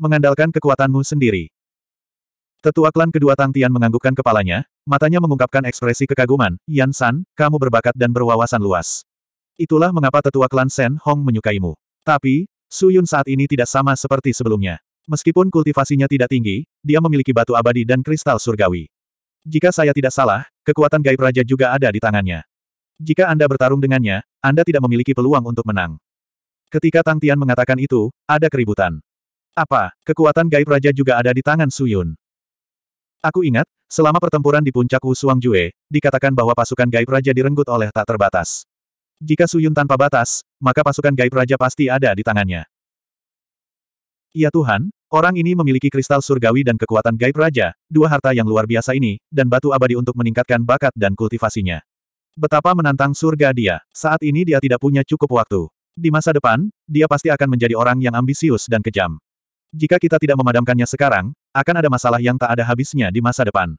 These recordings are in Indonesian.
mengandalkan kekuatanmu sendiri. Tetua klan kedua Tang Tian menganggukkan kepalanya, matanya mengungkapkan ekspresi kekaguman, Yan San, kamu berbakat dan berwawasan luas. Itulah mengapa tetua klan Shen Hong menyukaimu. Tapi, Su Yun saat ini tidak sama seperti sebelumnya. Meskipun kultivasinya tidak tinggi, dia memiliki batu abadi dan kristal surgawi. Jika saya tidak salah, kekuatan gaib raja juga ada di tangannya. Jika Anda bertarung dengannya, Anda tidak memiliki peluang untuk menang. Ketika Tang Tian mengatakan itu, ada keributan. Apa, kekuatan gaib raja juga ada di tangan Suyun? Aku ingat, selama pertempuran di puncak Wushuang Jue, dikatakan bahwa pasukan gaib raja direnggut oleh tak terbatas. Jika Suyun tanpa batas, maka pasukan gaib raja pasti ada di tangannya. Ya Tuhan, orang ini memiliki kristal surgawi dan kekuatan gaib raja, dua harta yang luar biasa ini, dan batu abadi untuk meningkatkan bakat dan kultivasinya. Betapa menantang surga dia, saat ini dia tidak punya cukup waktu. Di masa depan, dia pasti akan menjadi orang yang ambisius dan kejam. Jika kita tidak memadamkannya sekarang, akan ada masalah yang tak ada habisnya di masa depan.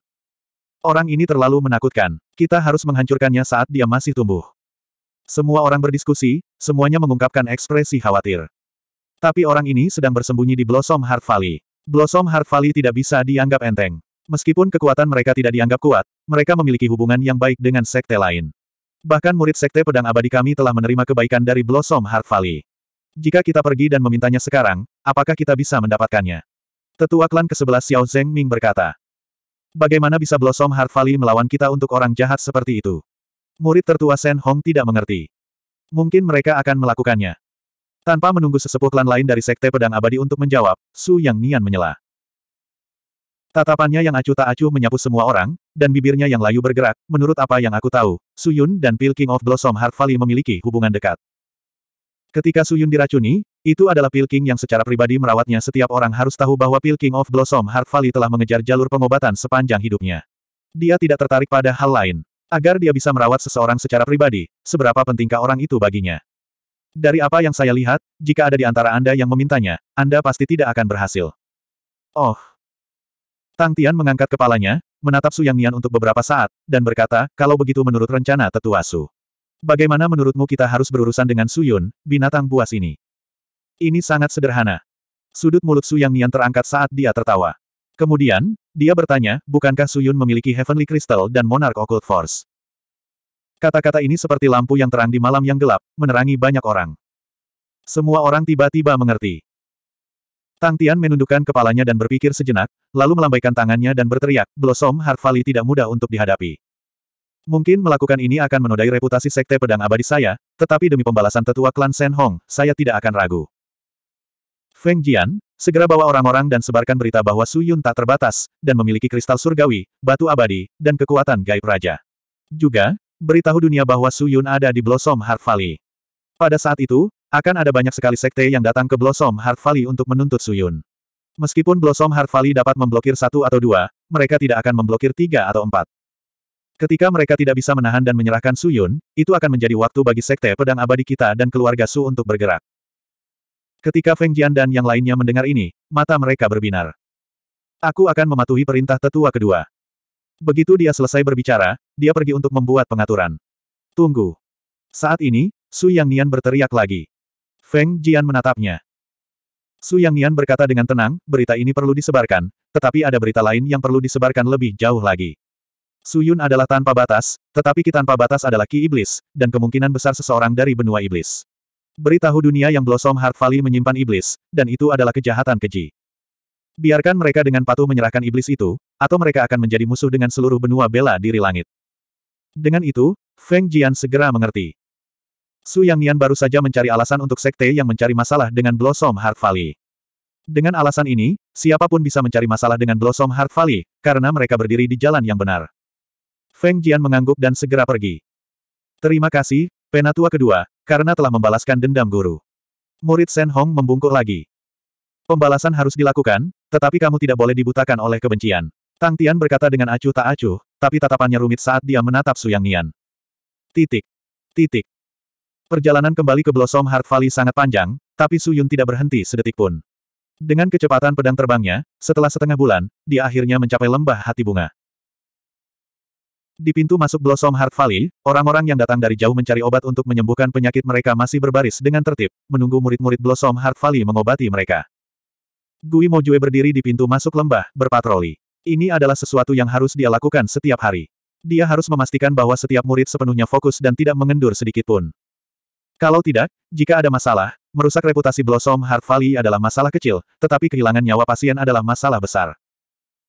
Orang ini terlalu menakutkan. Kita harus menghancurkannya saat dia masih tumbuh. Semua orang berdiskusi, semuanya mengungkapkan ekspresi khawatir. Tapi orang ini sedang bersembunyi di Blossom Heart Valley. Blossom Heart Valley tidak bisa dianggap enteng. Meskipun kekuatan mereka tidak dianggap kuat, mereka memiliki hubungan yang baik dengan sekte lain. Bahkan murid sekte pedang abadi kami telah menerima kebaikan dari Blossom Heart Valley. Jika kita pergi dan memintanya sekarang, apakah kita bisa mendapatkannya? Tetua klan ke-11 Xiao Zeng Ming berkata. Bagaimana bisa Blossom Heart Valley melawan kita untuk orang jahat seperti itu? Murid tertua Shen Hong tidak mengerti. Mungkin mereka akan melakukannya. Tanpa menunggu sesepuh klan lain dari Sekte Pedang Abadi untuk menjawab, Su Yang Nian menyela. Tatapannya yang acuh tak acuh menyapu semua orang, dan bibirnya yang layu bergerak, menurut apa yang aku tahu, Su Yun dan Pil King of Blossom Heart Valley memiliki hubungan dekat. Ketika Suyun diracuni, itu adalah Pil King yang secara pribadi merawatnya setiap orang harus tahu bahwa Pil King of Blossom Heart Valley telah mengejar jalur pengobatan sepanjang hidupnya. Dia tidak tertarik pada hal lain. Agar dia bisa merawat seseorang secara pribadi, seberapa pentingkah orang itu baginya. Dari apa yang saya lihat, jika ada di antara Anda yang memintanya, Anda pasti tidak akan berhasil. Oh. Tang Tian mengangkat kepalanya, menatap Su Yang Nian untuk beberapa saat, dan berkata, kalau begitu menurut rencana tetua Su. Bagaimana menurutmu kita harus berurusan dengan Suyun, binatang buas ini? Ini sangat sederhana. Sudut mulut Su Yang Nian terangkat saat dia tertawa. Kemudian, dia bertanya, bukankah Suyun memiliki Heavenly Crystal dan Monarch Occult Force? Kata-kata ini seperti lampu yang terang di malam yang gelap, menerangi banyak orang. Semua orang tiba-tiba mengerti. Tang Tian menundukkan kepalanya dan berpikir sejenak, lalu melambaikan tangannya dan berteriak, Blossom Heart Valley tidak mudah untuk dihadapi. Mungkin melakukan ini akan menodai reputasi Sekte Pedang Abadi saya, tetapi demi pembalasan tetua klan Shen Hong, saya tidak akan ragu. Feng Jian, segera bawa orang-orang dan sebarkan berita bahwa Su Yun tak terbatas, dan memiliki kristal surgawi, batu abadi, dan kekuatan gaib raja. Juga, beritahu dunia bahwa Su Yun ada di Blossom Heart Valley. Pada saat itu, akan ada banyak sekali sekte yang datang ke Blossom Heart Valley untuk menuntut Su Yun. Meskipun Blossom Heart Valley dapat memblokir satu atau dua, mereka tidak akan memblokir tiga atau empat. Ketika mereka tidak bisa menahan dan menyerahkan Su Yun, itu akan menjadi waktu bagi Sekte Pedang Abadi kita dan keluarga Su untuk bergerak. Ketika Feng Jian dan yang lainnya mendengar ini, mata mereka berbinar. Aku akan mematuhi perintah tetua kedua. Begitu dia selesai berbicara, dia pergi untuk membuat pengaturan. Tunggu. Saat ini, Su Yang Nian berteriak lagi. Feng Jian menatapnya. Su Yang Nian berkata dengan tenang, berita ini perlu disebarkan, tetapi ada berita lain yang perlu disebarkan lebih jauh lagi. Suyun adalah tanpa batas, tetapi ki tanpa batas adalah ki iblis, dan kemungkinan besar seseorang dari benua iblis. Beritahu dunia yang Blossom Heart Valley menyimpan iblis, dan itu adalah kejahatan keji. Biarkan mereka dengan patuh menyerahkan iblis itu, atau mereka akan menjadi musuh dengan seluruh benua bela diri langit. Dengan itu, Feng Jian segera mengerti. Su Yang Nian baru saja mencari alasan untuk sekte yang mencari masalah dengan Blossom Heart Valley. Dengan alasan ini, siapapun bisa mencari masalah dengan Blossom Heart Valley, karena mereka berdiri di jalan yang benar. Feng Jian mengangguk dan segera pergi. Terima kasih, penatua kedua, karena telah membalaskan dendam guru. Murid Shen Hong membungkuk lagi. Pembalasan harus dilakukan, tetapi kamu tidak boleh dibutakan oleh kebencian. Tang Tian berkata dengan acuh tak acuh, tapi tatapannya rumit saat dia menatap Su Yang Nian. Titik. Titik. Perjalanan kembali ke Blossom Heart Valley sangat panjang, tapi Su Yun tidak berhenti sedetik pun. Dengan kecepatan pedang terbangnya, setelah setengah bulan, dia akhirnya mencapai lembah hati bunga. Di pintu masuk Blossom Heart Valley, orang-orang yang datang dari jauh mencari obat untuk menyembuhkan penyakit mereka masih berbaris dengan tertib, menunggu murid-murid Blossom Heart Valley mengobati mereka. Gui Mojue berdiri di pintu masuk lembah, berpatroli. Ini adalah sesuatu yang harus dia lakukan setiap hari. Dia harus memastikan bahwa setiap murid sepenuhnya fokus dan tidak mengendur sedikit pun. Kalau tidak, jika ada masalah, merusak reputasi Blossom Heart Valley adalah masalah kecil, tetapi kehilangan nyawa pasien adalah masalah besar.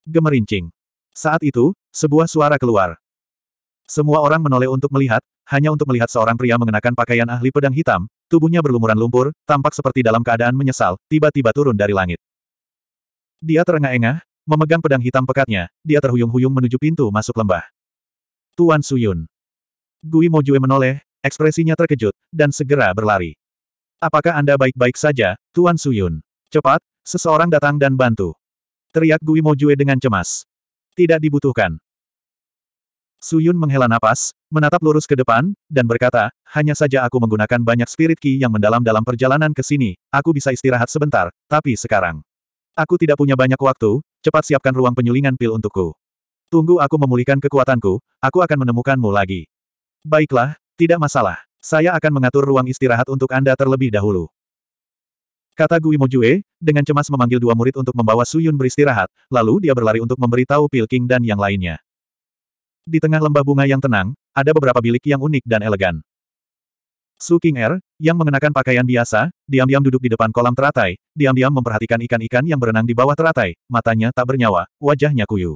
Gemerincing. Saat itu, sebuah suara keluar. Semua orang menoleh untuk melihat, hanya untuk melihat seorang pria mengenakan pakaian ahli pedang hitam, tubuhnya berlumuran lumpur, tampak seperti dalam keadaan menyesal, tiba-tiba turun dari langit. Dia terengah-engah, memegang pedang hitam pekatnya, dia terhuyung-huyung menuju pintu masuk lembah. Tuan Suyun. Gui Mojue menoleh, ekspresinya terkejut, dan segera berlari. Apakah Anda baik-baik saja, Tuan Suyun? Cepat, seseorang datang dan bantu. Teriak Gui Mojue dengan cemas. Tidak dibutuhkan. Suyun menghela napas, menatap lurus ke depan, dan berkata, hanya saja aku menggunakan banyak spirit ki yang mendalam dalam perjalanan ke sini, aku bisa istirahat sebentar, tapi sekarang. Aku tidak punya banyak waktu, cepat siapkan ruang penyulingan pil untukku. Tunggu aku memulihkan kekuatanku, aku akan menemukanmu lagi. Baiklah, tidak masalah. Saya akan mengatur ruang istirahat untuk Anda terlebih dahulu. Kata Gui Mojue, dengan cemas memanggil dua murid untuk membawa Suyun beristirahat, lalu dia berlari untuk memberitahu Pil King dan yang lainnya. Di tengah lembah bunga yang tenang, ada beberapa bilik yang unik dan elegan. Su King Er, yang mengenakan pakaian biasa, diam-diam duduk di depan kolam teratai, diam-diam memperhatikan ikan-ikan yang berenang di bawah teratai, matanya tak bernyawa, wajahnya kuyu.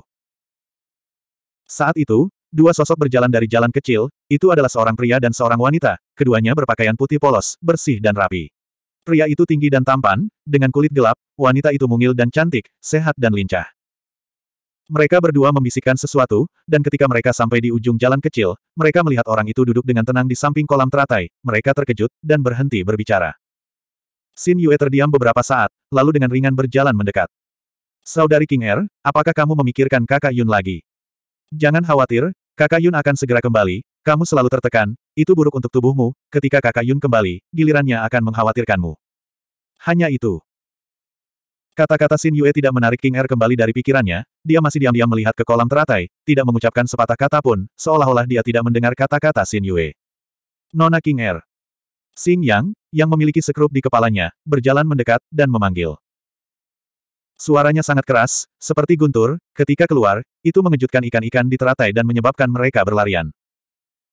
Saat itu, dua sosok berjalan dari jalan kecil, itu adalah seorang pria dan seorang wanita, keduanya berpakaian putih polos, bersih dan rapi. Pria itu tinggi dan tampan, dengan kulit gelap, wanita itu mungil dan cantik, sehat dan lincah. Mereka berdua membisikkan sesuatu, dan ketika mereka sampai di ujung jalan kecil, mereka melihat orang itu duduk dengan tenang di samping kolam teratai, mereka terkejut, dan berhenti berbicara. Xin Yue terdiam beberapa saat, lalu dengan ringan berjalan mendekat. Saudari King Er, apakah kamu memikirkan kakak Yun lagi? Jangan khawatir, kakak Yun akan segera kembali, kamu selalu tertekan, itu buruk untuk tubuhmu, ketika kakak Yun kembali, gilirannya akan mengkhawatirkanmu. Hanya itu. Kata-kata Sin Yue tidak menarik King Er kembali dari pikirannya, dia masih diam-diam melihat ke kolam teratai, tidak mengucapkan sepatah kata pun, seolah-olah dia tidak mendengar kata-kata Sin Yue. Nona King Er. Sing Yang, yang memiliki sekrup di kepalanya, berjalan mendekat, dan memanggil. Suaranya sangat keras, seperti guntur, ketika keluar, itu mengejutkan ikan-ikan di teratai dan menyebabkan mereka berlarian.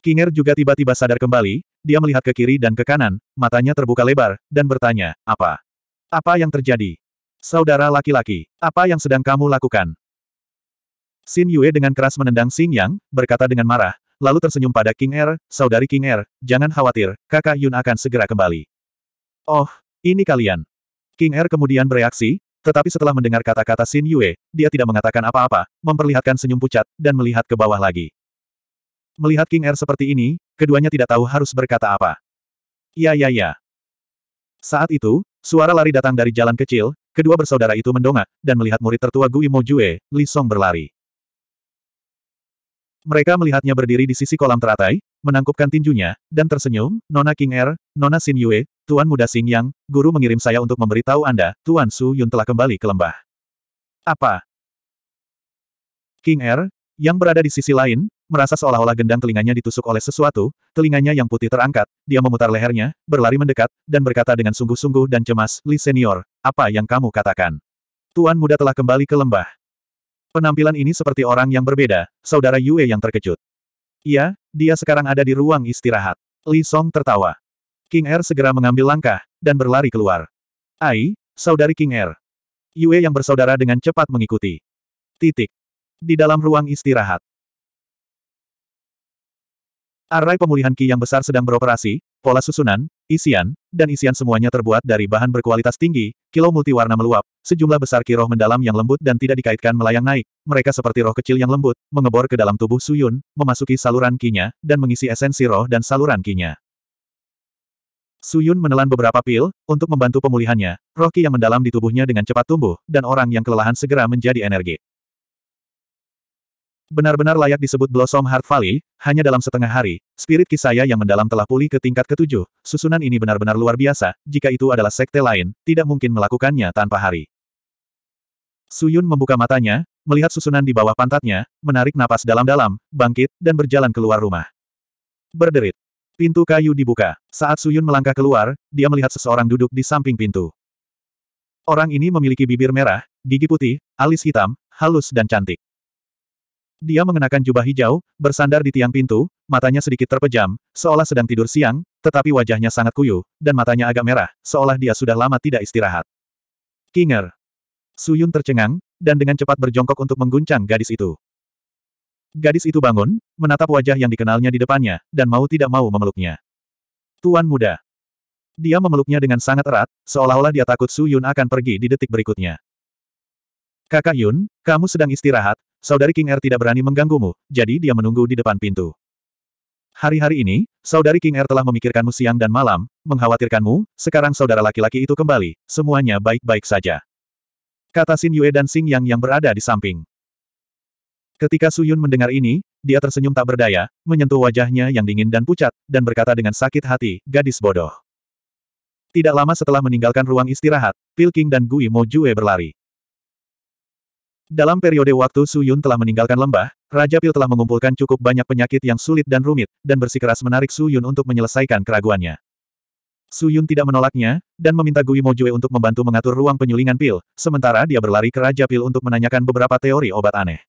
King Er juga tiba-tiba sadar kembali, dia melihat ke kiri dan ke kanan, matanya terbuka lebar, dan bertanya, apa? Apa yang terjadi? Saudara laki-laki, apa yang sedang kamu lakukan? Xin Yue dengan keras menendang Xin Yang, berkata dengan marah, lalu tersenyum pada King Er, saudari King Er, jangan khawatir, kakak Yun akan segera kembali. Oh, ini kalian. King Er kemudian bereaksi, tetapi setelah mendengar kata-kata Xin Yue, dia tidak mengatakan apa-apa, memperlihatkan senyum pucat, dan melihat ke bawah lagi. Melihat King Er seperti ini, keduanya tidak tahu harus berkata apa. Ya ya ya. Saat itu, suara lari datang dari jalan kecil, Kedua bersaudara itu mendongak, dan melihat murid tertua Gui Mojue, Li Song berlari. Mereka melihatnya berdiri di sisi kolam teratai, menangkupkan tinjunya, dan tersenyum, Nona King Er, Nona Xin Yue, Tuan Muda Xing Yang, guru mengirim saya untuk memberitahu Anda, Tuan Su Yun telah kembali ke lembah. Apa? King Er, yang berada di sisi lain, merasa seolah-olah gendang telinganya ditusuk oleh sesuatu, telinganya yang putih terangkat, dia memutar lehernya, berlari mendekat, dan berkata dengan sungguh-sungguh dan cemas, Li Senior, apa yang kamu katakan? Tuan muda telah kembali ke lembah. Penampilan ini seperti orang yang berbeda, saudara Yue yang terkejut. Iya, dia sekarang ada di ruang istirahat. Li Song tertawa. King Er segera mengambil langkah, dan berlari keluar. Ai, saudari King Er. Yue yang bersaudara dengan cepat mengikuti. Titik. Di dalam ruang istirahat, Array pemulihan Ki yang besar sedang beroperasi, pola susunan, isian, dan isian semuanya terbuat dari bahan berkualitas tinggi, kilo multiwarna meluap, sejumlah besar ki roh mendalam yang lembut dan tidak dikaitkan melayang naik, mereka seperti roh kecil yang lembut, mengebor ke dalam tubuh Suyun, memasuki saluran Ki-nya, dan mengisi esensi roh dan saluran Ki-nya. Suyun menelan beberapa pil, untuk membantu pemulihannya, roh ki yang mendalam di tubuhnya dengan cepat tumbuh, dan orang yang kelelahan segera menjadi energi. Benar-benar layak disebut Blossom Heart Valley, hanya dalam setengah hari, spirit kisaya yang mendalam telah pulih ke tingkat ketujuh, susunan ini benar-benar luar biasa, jika itu adalah sekte lain, tidak mungkin melakukannya tanpa hari. Suyun membuka matanya, melihat susunan di bawah pantatnya, menarik napas dalam-dalam, bangkit, dan berjalan keluar rumah. Berderit. Pintu kayu dibuka. Saat Suyun melangkah keluar, dia melihat seseorang duduk di samping pintu. Orang ini memiliki bibir merah, gigi putih, alis hitam, halus dan cantik. Dia mengenakan jubah hijau, bersandar di tiang pintu, matanya sedikit terpejam, seolah sedang tidur siang, tetapi wajahnya sangat kuyuh, dan matanya agak merah, seolah dia sudah lama tidak istirahat. Kinger. Suyun tercengang, dan dengan cepat berjongkok untuk mengguncang gadis itu. Gadis itu bangun, menatap wajah yang dikenalnya di depannya, dan mau tidak mau memeluknya. Tuan muda. Dia memeluknya dengan sangat erat, seolah-olah dia takut Su Yun akan pergi di detik berikutnya. Kakak Yun, kamu sedang istirahat, saudari King R tidak berani mengganggumu, jadi dia menunggu di depan pintu. Hari-hari ini, saudari King R telah memikirkanmu siang dan malam, mengkhawatirkanmu, sekarang saudara laki-laki itu kembali, semuanya baik-baik saja. Kata Xin Yue dan Xing Yang yang berada di samping. Ketika Su Yun mendengar ini, dia tersenyum tak berdaya, menyentuh wajahnya yang dingin dan pucat, dan berkata dengan sakit hati, gadis bodoh. Tidak lama setelah meninggalkan ruang istirahat, Pil King dan Gui Mo Jue berlari. Dalam periode waktu Su Yun telah meninggalkan lembah, Raja Pil telah mengumpulkan cukup banyak penyakit yang sulit dan rumit, dan bersikeras menarik Su Yun untuk menyelesaikan keraguannya. Su Yun tidak menolaknya, dan meminta Gui Mojue untuk membantu mengatur ruang penyulingan pil, sementara dia berlari ke Raja Pil untuk menanyakan beberapa teori obat aneh.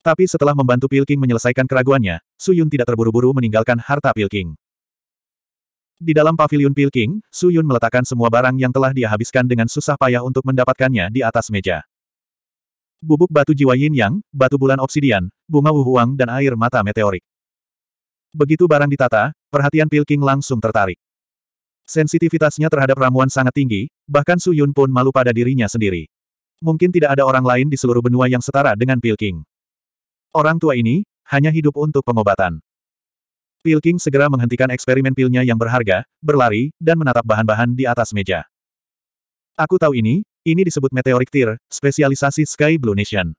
Tapi setelah membantu Pil King menyelesaikan keraguannya, Su Yun tidak terburu-buru meninggalkan harta Pil King. Di dalam pavilion King, Su Yun meletakkan semua barang yang telah dia habiskan dengan susah payah untuk mendapatkannya di atas meja bubuk batu jiwa yin yang, batu bulan obsidian, bunga wuhuang dan air mata meteorik. Begitu barang ditata, perhatian Pilking langsung tertarik. Sensitivitasnya terhadap ramuan sangat tinggi, bahkan Su Yun pun malu pada dirinya sendiri. Mungkin tidak ada orang lain di seluruh benua yang setara dengan Pilking. Orang tua ini, hanya hidup untuk pengobatan. Pilking segera menghentikan eksperimen pilnya yang berharga, berlari, dan menatap bahan-bahan di atas meja. Aku tahu ini, ini disebut meteoric tear spesialisasi Sky Blue Nation.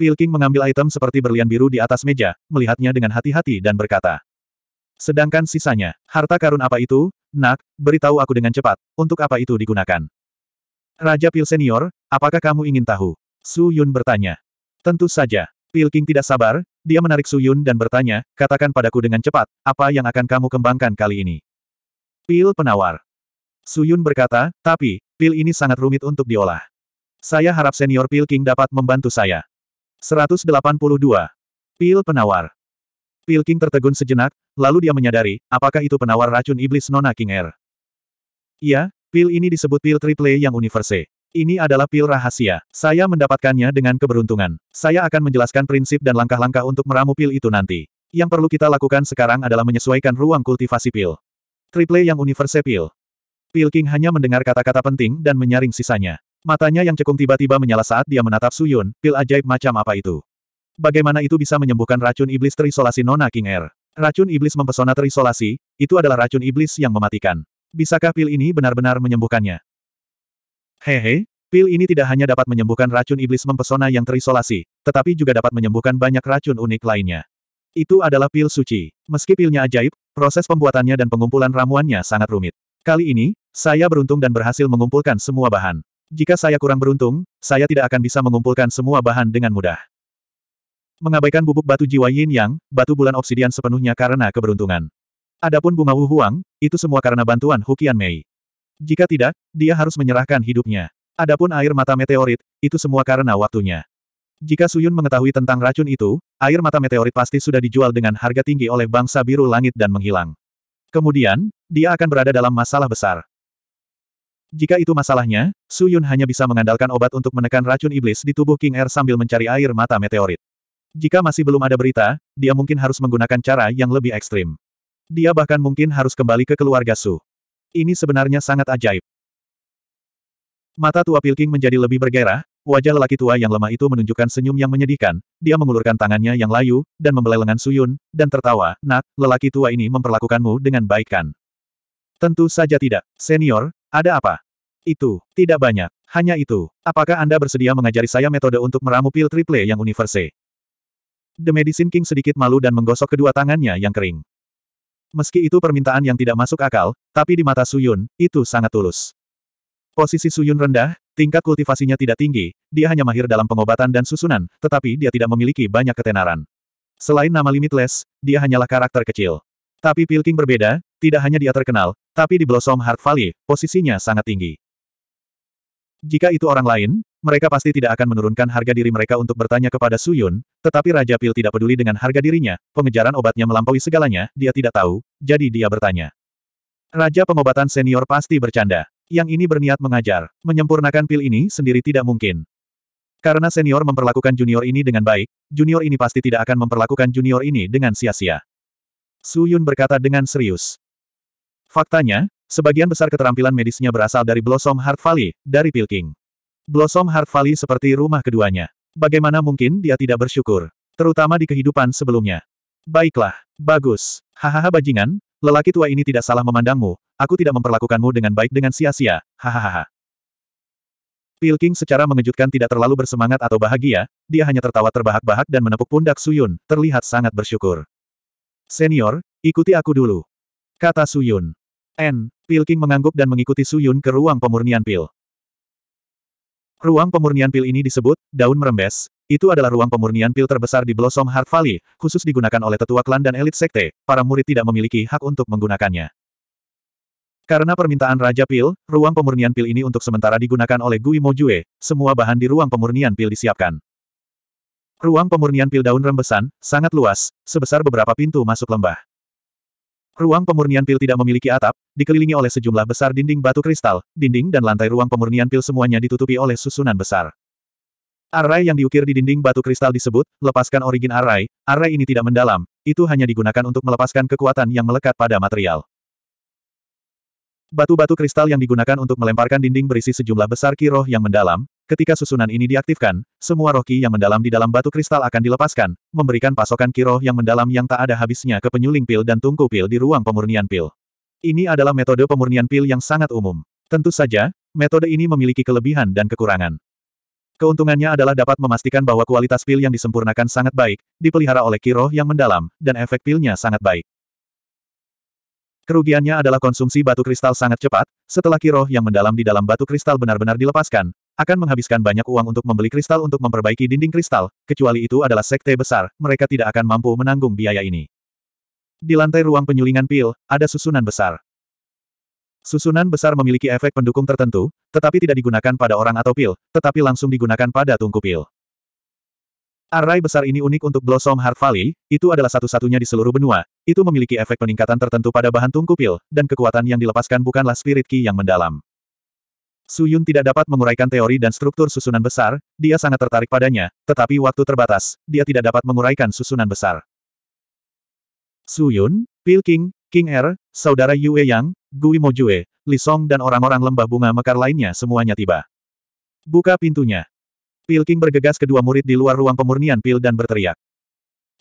Pilking mengambil item seperti berlian biru di atas meja, melihatnya dengan hati-hati dan berkata. Sedangkan sisanya, harta karun apa itu? Nak, beritahu aku dengan cepat, untuk apa itu digunakan? Raja Pil Senior, apakah kamu ingin tahu? Su Yun bertanya. Tentu saja. Pil King tidak sabar, dia menarik Su Yun dan bertanya, katakan padaku dengan cepat, apa yang akan kamu kembangkan kali ini? Pil Penawar. Su Yun berkata, tapi, Pil ini sangat rumit untuk diolah. Saya harap senior Pil King dapat membantu saya. 182. Pil penawar. Pil King tertegun sejenak, lalu dia menyadari, apakah itu penawar racun iblis Nona King Air. Er? Iya, pil ini disebut pil triple yang universe. Ini adalah pil rahasia. Saya mendapatkannya dengan keberuntungan. Saya akan menjelaskan prinsip dan langkah-langkah untuk meramu pil itu nanti. Yang perlu kita lakukan sekarang adalah menyesuaikan ruang kultivasi pil. Triple yang universe pil. King hanya mendengar kata-kata penting dan menyaring sisanya. Matanya yang cekung tiba-tiba menyala saat dia menatap Suyun, pil ajaib macam apa itu? Bagaimana itu bisa menyembuhkan racun iblis terisolasi Nona King Air? Er? Racun iblis mempesona terisolasi, itu adalah racun iblis yang mematikan. Bisakah pil ini benar-benar menyembuhkannya? Hehe, pil ini tidak hanya dapat menyembuhkan racun iblis mempesona yang terisolasi, tetapi juga dapat menyembuhkan banyak racun unik lainnya. Itu adalah pil suci. Meski pilnya ajaib, proses pembuatannya dan pengumpulan ramuannya sangat rumit. Kali ini, saya beruntung dan berhasil mengumpulkan semua bahan. Jika saya kurang beruntung, saya tidak akan bisa mengumpulkan semua bahan dengan mudah. Mengabaikan bubuk batu jiwa yin yang, batu bulan obsidian sepenuhnya karena keberuntungan. Adapun bunga Wu Huang, itu semua karena bantuan Hukian Mei. Jika tidak, dia harus menyerahkan hidupnya. Adapun air mata meteorit, itu semua karena waktunya. Jika Suyun mengetahui tentang racun itu, air mata meteorit pasti sudah dijual dengan harga tinggi oleh bangsa biru langit dan menghilang. Kemudian, dia akan berada dalam masalah besar. Jika itu masalahnya, Su Yun hanya bisa mengandalkan obat untuk menekan racun iblis di tubuh King Air er sambil mencari air mata meteorit. Jika masih belum ada berita, dia mungkin harus menggunakan cara yang lebih ekstrim. Dia bahkan mungkin harus kembali ke keluarga Su. Ini sebenarnya sangat ajaib. Mata tua Pilking menjadi lebih bergerak, Wajah lelaki tua yang lemah itu menunjukkan senyum yang menyedihkan, dia mengulurkan tangannya yang layu, dan membelai lengan Suyun, dan tertawa, nak, lelaki tua ini memperlakukanmu dengan baik kan? Tentu saja tidak. Senior, ada apa? Itu, tidak banyak. Hanya itu. Apakah Anda bersedia mengajari saya metode untuk meramu pil triple yang universe? The Medicine King sedikit malu dan menggosok kedua tangannya yang kering. Meski itu permintaan yang tidak masuk akal, tapi di mata Suyun, itu sangat tulus. Posisi Suyun rendah, Tingkat kultivasinya tidak tinggi, dia hanya mahir dalam pengobatan dan susunan, tetapi dia tidak memiliki banyak ketenaran. Selain nama Limitless, dia hanyalah karakter kecil. Tapi Pilking berbeda, tidak hanya dia terkenal, tapi di Blossom Heart Valley, posisinya sangat tinggi. Jika itu orang lain, mereka pasti tidak akan menurunkan harga diri mereka untuk bertanya kepada Suyun, tetapi Raja Pil tidak peduli dengan harga dirinya, pengejaran obatnya melampaui segalanya, dia tidak tahu, jadi dia bertanya. Raja pengobatan senior pasti bercanda yang ini berniat mengajar. Menyempurnakan pil ini sendiri tidak mungkin. Karena senior memperlakukan junior ini dengan baik, junior ini pasti tidak akan memperlakukan junior ini dengan sia-sia. Su Yun berkata dengan serius. Faktanya, sebagian besar keterampilan medisnya berasal dari Blossom Heart Valley, dari Pil King. Blossom Heart Valley seperti rumah keduanya. Bagaimana mungkin dia tidak bersyukur? Terutama di kehidupan sebelumnya. Baiklah, bagus. Hahaha bajingan, Lelaki tua ini tidak salah memandangmu, aku tidak memperlakukanmu dengan baik dengan sia-sia, hahaha. Pilking secara mengejutkan tidak terlalu bersemangat atau bahagia, dia hanya tertawa terbahak-bahak dan menepuk pundak Suyun, terlihat sangat bersyukur. Senior, ikuti aku dulu. Kata Suyun. N. Pilking mengangguk dan mengikuti Suyun ke ruang pemurnian pil. Ruang pemurnian pil ini disebut, daun merembes, itu adalah ruang pemurnian pil terbesar di Blossom Heart Valley, khusus digunakan oleh tetua klan dan elit sekte, para murid tidak memiliki hak untuk menggunakannya. Karena permintaan Raja Pil, ruang pemurnian pil ini untuk sementara digunakan oleh Gui Mojue, semua bahan di ruang pemurnian pil disiapkan. Ruang pemurnian pil daun rembesan, sangat luas, sebesar beberapa pintu masuk lembah. Ruang pemurnian pil tidak memiliki atap, dikelilingi oleh sejumlah besar dinding batu kristal, dinding dan lantai ruang pemurnian pil semuanya ditutupi oleh susunan besar. Arai yang diukir di dinding batu kristal disebut, lepaskan origin arai, arai ini tidak mendalam, itu hanya digunakan untuk melepaskan kekuatan yang melekat pada material. Batu-batu kristal yang digunakan untuk melemparkan dinding berisi sejumlah besar ki roh yang mendalam, ketika susunan ini diaktifkan, semua roh ki yang mendalam di dalam batu kristal akan dilepaskan, memberikan pasokan ki roh yang mendalam yang tak ada habisnya ke penyuling pil dan tungku pil di ruang pemurnian pil. Ini adalah metode pemurnian pil yang sangat umum. Tentu saja, metode ini memiliki kelebihan dan kekurangan. Keuntungannya adalah dapat memastikan bahwa kualitas pil yang disempurnakan sangat baik, dipelihara oleh kiroh yang mendalam, dan efek pilnya sangat baik. Kerugiannya adalah konsumsi batu kristal sangat cepat, setelah kiroh yang mendalam di dalam batu kristal benar-benar dilepaskan, akan menghabiskan banyak uang untuk membeli kristal untuk memperbaiki dinding kristal, kecuali itu adalah sekte besar, mereka tidak akan mampu menanggung biaya ini. Di lantai ruang penyulingan pil, ada susunan besar. Susunan besar memiliki efek pendukung tertentu, tetapi tidak digunakan pada orang atau pil, tetapi langsung digunakan pada tungku pil. Array besar ini unik untuk Blossom Heart Valley, itu adalah satu-satunya di seluruh benua, itu memiliki efek peningkatan tertentu pada bahan tungku pil, dan kekuatan yang dilepaskan bukanlah spirit ki yang mendalam. Suyun tidak dapat menguraikan teori dan struktur susunan besar, dia sangat tertarik padanya, tetapi waktu terbatas, dia tidak dapat menguraikan susunan besar. Suyun, Pil King, King Air. Er, Saudara Yue Yang, Gui Mojue, Li Song dan orang-orang lembah bunga mekar lainnya semuanya tiba. Buka pintunya. Pil King bergegas kedua murid di luar ruang pemurnian pil dan berteriak.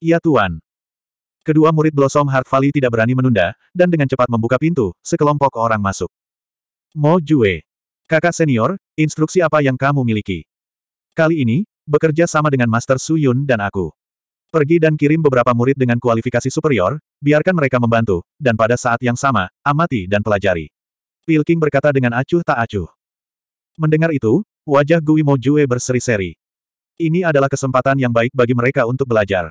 Ya Tuan. Kedua murid Blossom Heart Valley tidak berani menunda, dan dengan cepat membuka pintu, sekelompok orang masuk. Mo Jue. Kakak senior, instruksi apa yang kamu miliki? Kali ini, bekerja sama dengan Master Su Yun dan aku. Pergi dan kirim beberapa murid dengan kualifikasi superior, biarkan mereka membantu, dan pada saat yang sama, amati dan pelajari. Pilking berkata dengan acuh tak acuh. Mendengar itu, wajah Gui Mojue berseri-seri. Ini adalah kesempatan yang baik bagi mereka untuk belajar.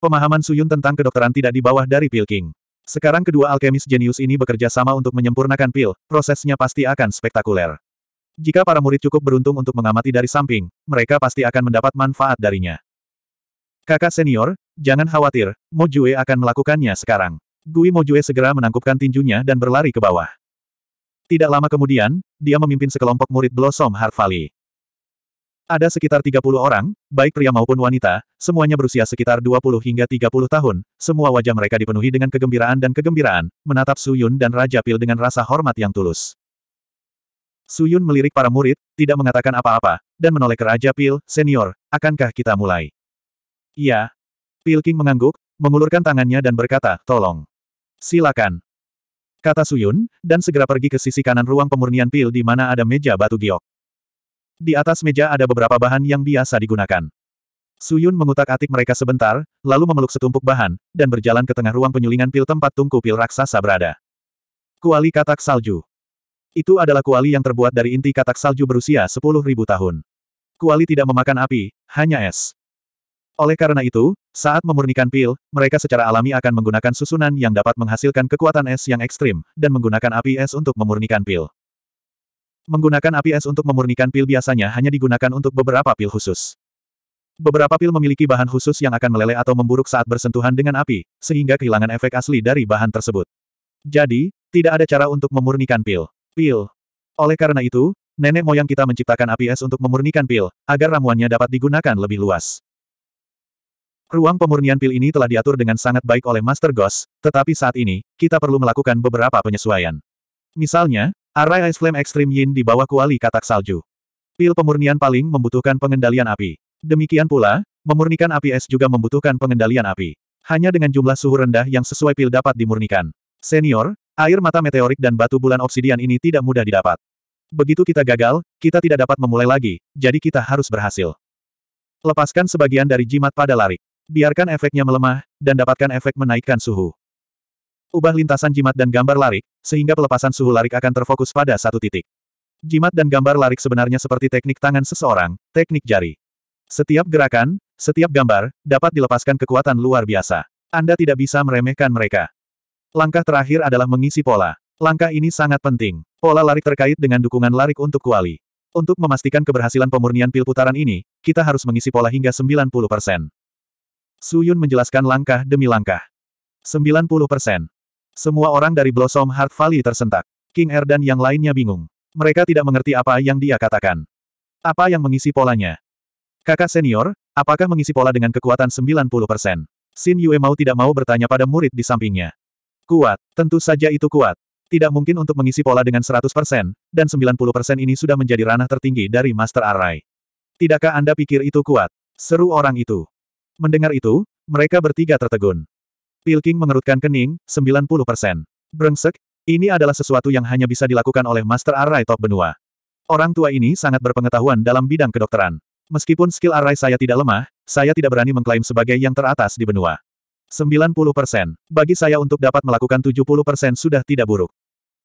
Pemahaman Suyun tentang kedokteran tidak di bawah dari Pilking. Sekarang kedua alkemis jenius ini bekerja sama untuk menyempurnakan pil, prosesnya pasti akan spektakuler. Jika para murid cukup beruntung untuk mengamati dari samping, mereka pasti akan mendapat manfaat darinya. Kakak senior, Jangan khawatir, Mojue akan melakukannya sekarang. Gui Mojue segera menangkupkan tinjunya dan berlari ke bawah. Tidak lama kemudian, dia memimpin sekelompok murid Blossom Heart Valley. Ada sekitar 30 orang, baik pria maupun wanita, semuanya berusia sekitar 20 hingga 30 tahun, semua wajah mereka dipenuhi dengan kegembiraan dan kegembiraan, menatap Suyun dan Raja Pil dengan rasa hormat yang tulus. Suyun melirik para murid, tidak mengatakan apa-apa, dan menoleh ke Raja Pil, senior, akankah kita mulai? Iya, Pilking mengangguk, mengulurkan tangannya dan berkata, tolong. Silakan. Kata Suyun, dan segera pergi ke sisi kanan ruang pemurnian pil di mana ada meja batu giok. Di atas meja ada beberapa bahan yang biasa digunakan. Suyun mengutak-atik mereka sebentar, lalu memeluk setumpuk bahan, dan berjalan ke tengah ruang penyulingan pil tempat tungku pil raksasa berada. Kuali katak salju. Itu adalah kuali yang terbuat dari inti katak salju berusia 10.000 tahun. Kuali tidak memakan api, hanya es. Oleh karena itu, saat memurnikan pil, mereka secara alami akan menggunakan susunan yang dapat menghasilkan kekuatan es yang ekstrim, dan menggunakan api es untuk memurnikan pil. Menggunakan api es untuk memurnikan pil biasanya hanya digunakan untuk beberapa pil khusus. Beberapa pil memiliki bahan khusus yang akan meleleh atau memburuk saat bersentuhan dengan api, sehingga kehilangan efek asli dari bahan tersebut. Jadi, tidak ada cara untuk memurnikan pil. Pil. Oleh karena itu, nenek moyang kita menciptakan api es untuk memurnikan pil, agar ramuannya dapat digunakan lebih luas. Ruang pemurnian pil ini telah diatur dengan sangat baik oleh Master Ghost, tetapi saat ini, kita perlu melakukan beberapa penyesuaian. Misalnya, Array Ice Flame Extreme Yin di bawah kuali katak salju. Pil pemurnian paling membutuhkan pengendalian api. Demikian pula, memurnikan api es juga membutuhkan pengendalian api. Hanya dengan jumlah suhu rendah yang sesuai pil dapat dimurnikan. Senior, air mata meteorik dan batu bulan obsidian ini tidak mudah didapat. Begitu kita gagal, kita tidak dapat memulai lagi, jadi kita harus berhasil. Lepaskan sebagian dari jimat pada larik. Biarkan efeknya melemah, dan dapatkan efek menaikkan suhu. Ubah lintasan jimat dan gambar larik, sehingga pelepasan suhu larik akan terfokus pada satu titik. Jimat dan gambar larik sebenarnya seperti teknik tangan seseorang, teknik jari. Setiap gerakan, setiap gambar, dapat dilepaskan kekuatan luar biasa. Anda tidak bisa meremehkan mereka. Langkah terakhir adalah mengisi pola. Langkah ini sangat penting. Pola larik terkait dengan dukungan larik untuk kuali. Untuk memastikan keberhasilan pemurnian pil putaran ini, kita harus mengisi pola hingga 90%. Su Yun menjelaskan langkah demi langkah. 90 persen. Semua orang dari Blossom Heart Valley tersentak. King Er dan yang lainnya bingung. Mereka tidak mengerti apa yang dia katakan. Apa yang mengisi polanya? Kakak senior, apakah mengisi pola dengan kekuatan 90%? Sin Yue mau tidak mau bertanya pada murid di sampingnya. Kuat, tentu saja itu kuat. Tidak mungkin untuk mengisi pola dengan 100%, dan 90% ini sudah menjadi ranah tertinggi dari Master Array. Tidakkah Anda pikir itu kuat? Seru orang itu. Mendengar itu, mereka bertiga tertegun. Pilking mengerutkan kening, 90 persen. Brengsek, ini adalah sesuatu yang hanya bisa dilakukan oleh Master Arai Top Benua. Orang tua ini sangat berpengetahuan dalam bidang kedokteran. Meskipun skill Arai saya tidak lemah, saya tidak berani mengklaim sebagai yang teratas di benua. 90 persen. Bagi saya untuk dapat melakukan 70 persen sudah tidak buruk.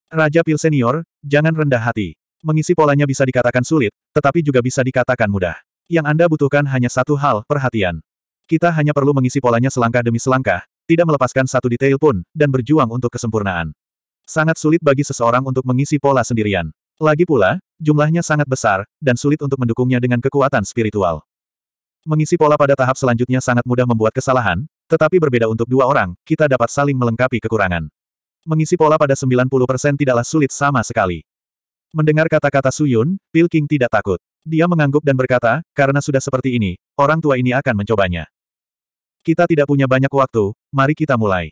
Raja Pil Senior, jangan rendah hati. Mengisi polanya bisa dikatakan sulit, tetapi juga bisa dikatakan mudah. Yang Anda butuhkan hanya satu hal, perhatian. Kita hanya perlu mengisi polanya selangkah demi selangkah, tidak melepaskan satu detail pun, dan berjuang untuk kesempurnaan. Sangat sulit bagi seseorang untuk mengisi pola sendirian. Lagi pula, jumlahnya sangat besar, dan sulit untuk mendukungnya dengan kekuatan spiritual. Mengisi pola pada tahap selanjutnya sangat mudah membuat kesalahan, tetapi berbeda untuk dua orang, kita dapat saling melengkapi kekurangan. Mengisi pola pada 90% tidaklah sulit sama sekali. Mendengar kata-kata Suyun, Pilking tidak takut. Dia mengangguk dan berkata, karena sudah seperti ini, orang tua ini akan mencobanya. Kita tidak punya banyak waktu, mari kita mulai.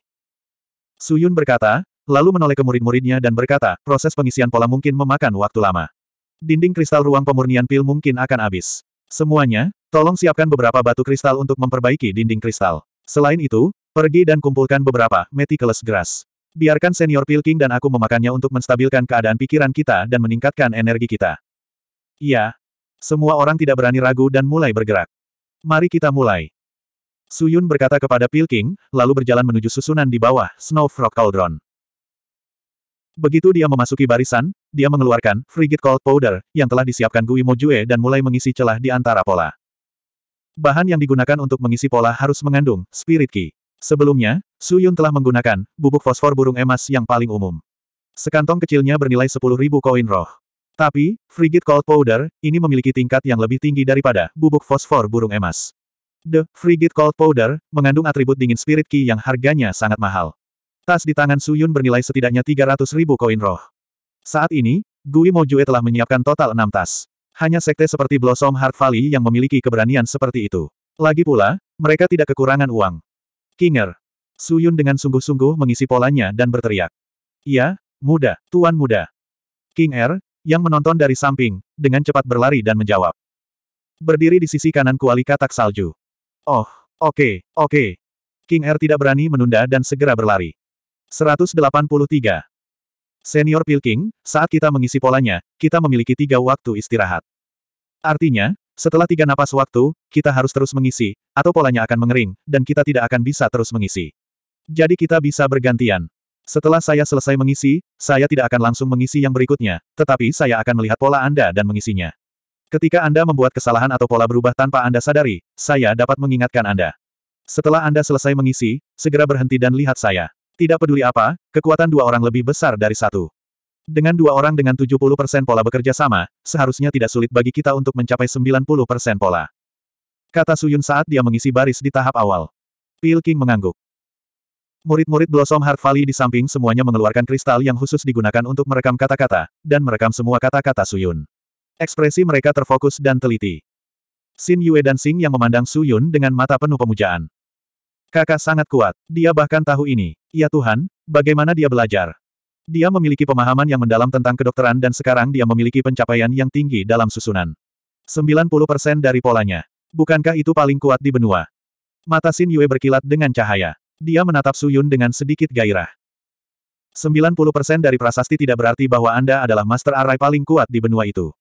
Suyun berkata, lalu menoleh ke murid-muridnya dan berkata, proses pengisian pola mungkin memakan waktu lama. Dinding kristal ruang pemurnian pil mungkin akan habis. Semuanya, tolong siapkan beberapa batu kristal untuk memperbaiki dinding kristal. Selain itu, pergi dan kumpulkan beberapa meticulous grass. Biarkan senior pil king dan aku memakannya untuk menstabilkan keadaan pikiran kita dan meningkatkan energi kita. Iya. Semua orang tidak berani ragu dan mulai bergerak. Mari kita mulai. Suyun berkata kepada Pilking, lalu berjalan menuju susunan di bawah Snow Frog Cauldron. Begitu dia memasuki barisan, dia mengeluarkan Frigid Cold Powder yang telah disiapkan Gui Mojue dan mulai mengisi celah di antara pola. Bahan yang digunakan untuk mengisi pola harus mengandung Spirit Key. Sebelumnya, Suyun telah menggunakan bubuk fosfor burung emas yang paling umum. Sekantong kecilnya bernilai 10.000 koin roh. Tapi, Frigid Cold Powder, ini memiliki tingkat yang lebih tinggi daripada bubuk fosfor burung emas. The Frigid Cold Powder mengandung atribut dingin spirit key yang harganya sangat mahal. Tas di tangan Suyun bernilai setidaknya 300 ribu koin roh. Saat ini, Gui Mojue telah menyiapkan total enam tas. Hanya sekte seperti Blossom Heart Valley yang memiliki keberanian seperti itu. Lagi pula, mereka tidak kekurangan uang. Kinger. Suyun dengan sungguh-sungguh mengisi polanya dan berteriak. Iya, muda, tuan muda. King Er, yang menonton dari samping, dengan cepat berlari dan menjawab. Berdiri di sisi kanan kuali katak salju. Oh, oke, okay, oke. Okay. King R tidak berani menunda dan segera berlari. 183. Senior Pilking, saat kita mengisi polanya, kita memiliki tiga waktu istirahat. Artinya, setelah tiga napas waktu, kita harus terus mengisi, atau polanya akan mengering, dan kita tidak akan bisa terus mengisi. Jadi kita bisa bergantian. Setelah saya selesai mengisi, saya tidak akan langsung mengisi yang berikutnya, tetapi saya akan melihat pola Anda dan mengisinya. Ketika Anda membuat kesalahan atau pola berubah tanpa Anda sadari, saya dapat mengingatkan Anda. Setelah Anda selesai mengisi, segera berhenti dan lihat saya. Tidak peduli apa, kekuatan dua orang lebih besar dari satu. Dengan dua orang dengan 70% pola bekerja sama, seharusnya tidak sulit bagi kita untuk mencapai 90% pola. Kata Suyun saat dia mengisi baris di tahap awal. Pil King mengangguk. Murid-murid Blossom Heart Valley di samping semuanya mengeluarkan kristal yang khusus digunakan untuk merekam kata-kata, dan merekam semua kata-kata Suyun. Ekspresi mereka terfokus dan teliti. Xin Yue dan Xing yang memandang Su Yun dengan mata penuh pemujaan. Kakak sangat kuat, dia bahkan tahu ini. Ya Tuhan, bagaimana dia belajar? Dia memiliki pemahaman yang mendalam tentang kedokteran dan sekarang dia memiliki pencapaian yang tinggi dalam susunan. 90% dari polanya. Bukankah itu paling kuat di benua? Mata Xin Yue berkilat dengan cahaya. Dia menatap Su Yun dengan sedikit gairah. 90% dari prasasti tidak berarti bahwa Anda adalah master array paling kuat di benua itu.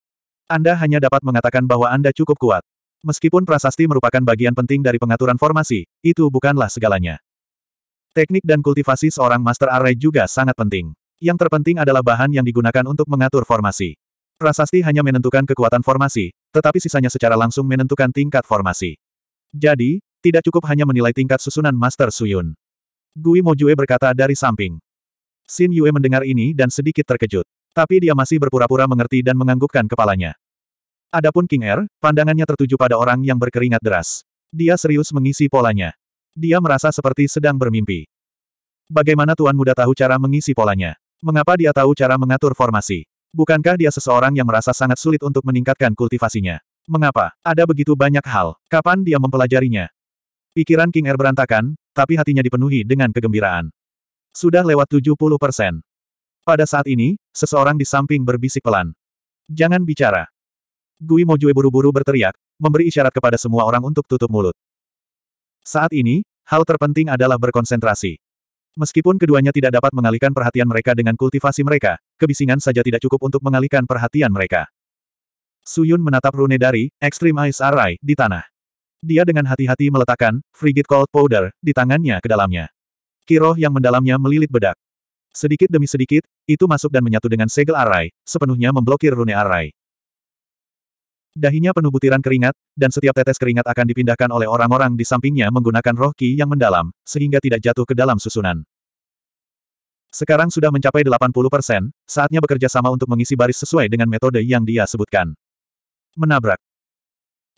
Anda hanya dapat mengatakan bahwa Anda cukup kuat. Meskipun prasasti merupakan bagian penting dari pengaturan formasi, itu bukanlah segalanya. Teknik dan kultivasi seorang Master Array juga sangat penting. Yang terpenting adalah bahan yang digunakan untuk mengatur formasi. Prasasti hanya menentukan kekuatan formasi, tetapi sisanya secara langsung menentukan tingkat formasi. Jadi, tidak cukup hanya menilai tingkat susunan Master Suyun. Gui Mojue berkata dari samping. Xin Yue mendengar ini dan sedikit terkejut. Tapi dia masih berpura-pura mengerti dan menganggukkan kepalanya. Adapun King Er, pandangannya tertuju pada orang yang berkeringat deras. Dia serius mengisi polanya. Dia merasa seperti sedang bermimpi. Bagaimana Tuan Muda tahu cara mengisi polanya? Mengapa dia tahu cara mengatur formasi? Bukankah dia seseorang yang merasa sangat sulit untuk meningkatkan kultivasinya? Mengapa? Ada begitu banyak hal. Kapan dia mempelajarinya? Pikiran King Er berantakan, tapi hatinya dipenuhi dengan kegembiraan. Sudah lewat 70 persen. Pada saat ini, seseorang di samping berbisik pelan. Jangan bicara. Gui Mojue buru-buru berteriak, memberi isyarat kepada semua orang untuk tutup mulut. Saat ini, hal terpenting adalah berkonsentrasi. Meskipun keduanya tidak dapat mengalihkan perhatian mereka dengan kultivasi mereka, kebisingan saja tidak cukup untuk mengalihkan perhatian mereka. Suyun menatap rune dari Extreme Ice Array di tanah. Dia dengan hati-hati meletakkan Frigid Cold Powder di tangannya ke dalamnya. Kiroh yang mendalamnya melilit bedak. Sedikit demi sedikit, itu masuk dan menyatu dengan segel arai, sepenuhnya memblokir rune arai. Dahinya penuh butiran keringat, dan setiap tetes keringat akan dipindahkan oleh orang-orang di sampingnya menggunakan roh ki yang mendalam, sehingga tidak jatuh ke dalam susunan. Sekarang sudah mencapai 80 persen, saatnya bekerja sama untuk mengisi baris sesuai dengan metode yang dia sebutkan. Menabrak.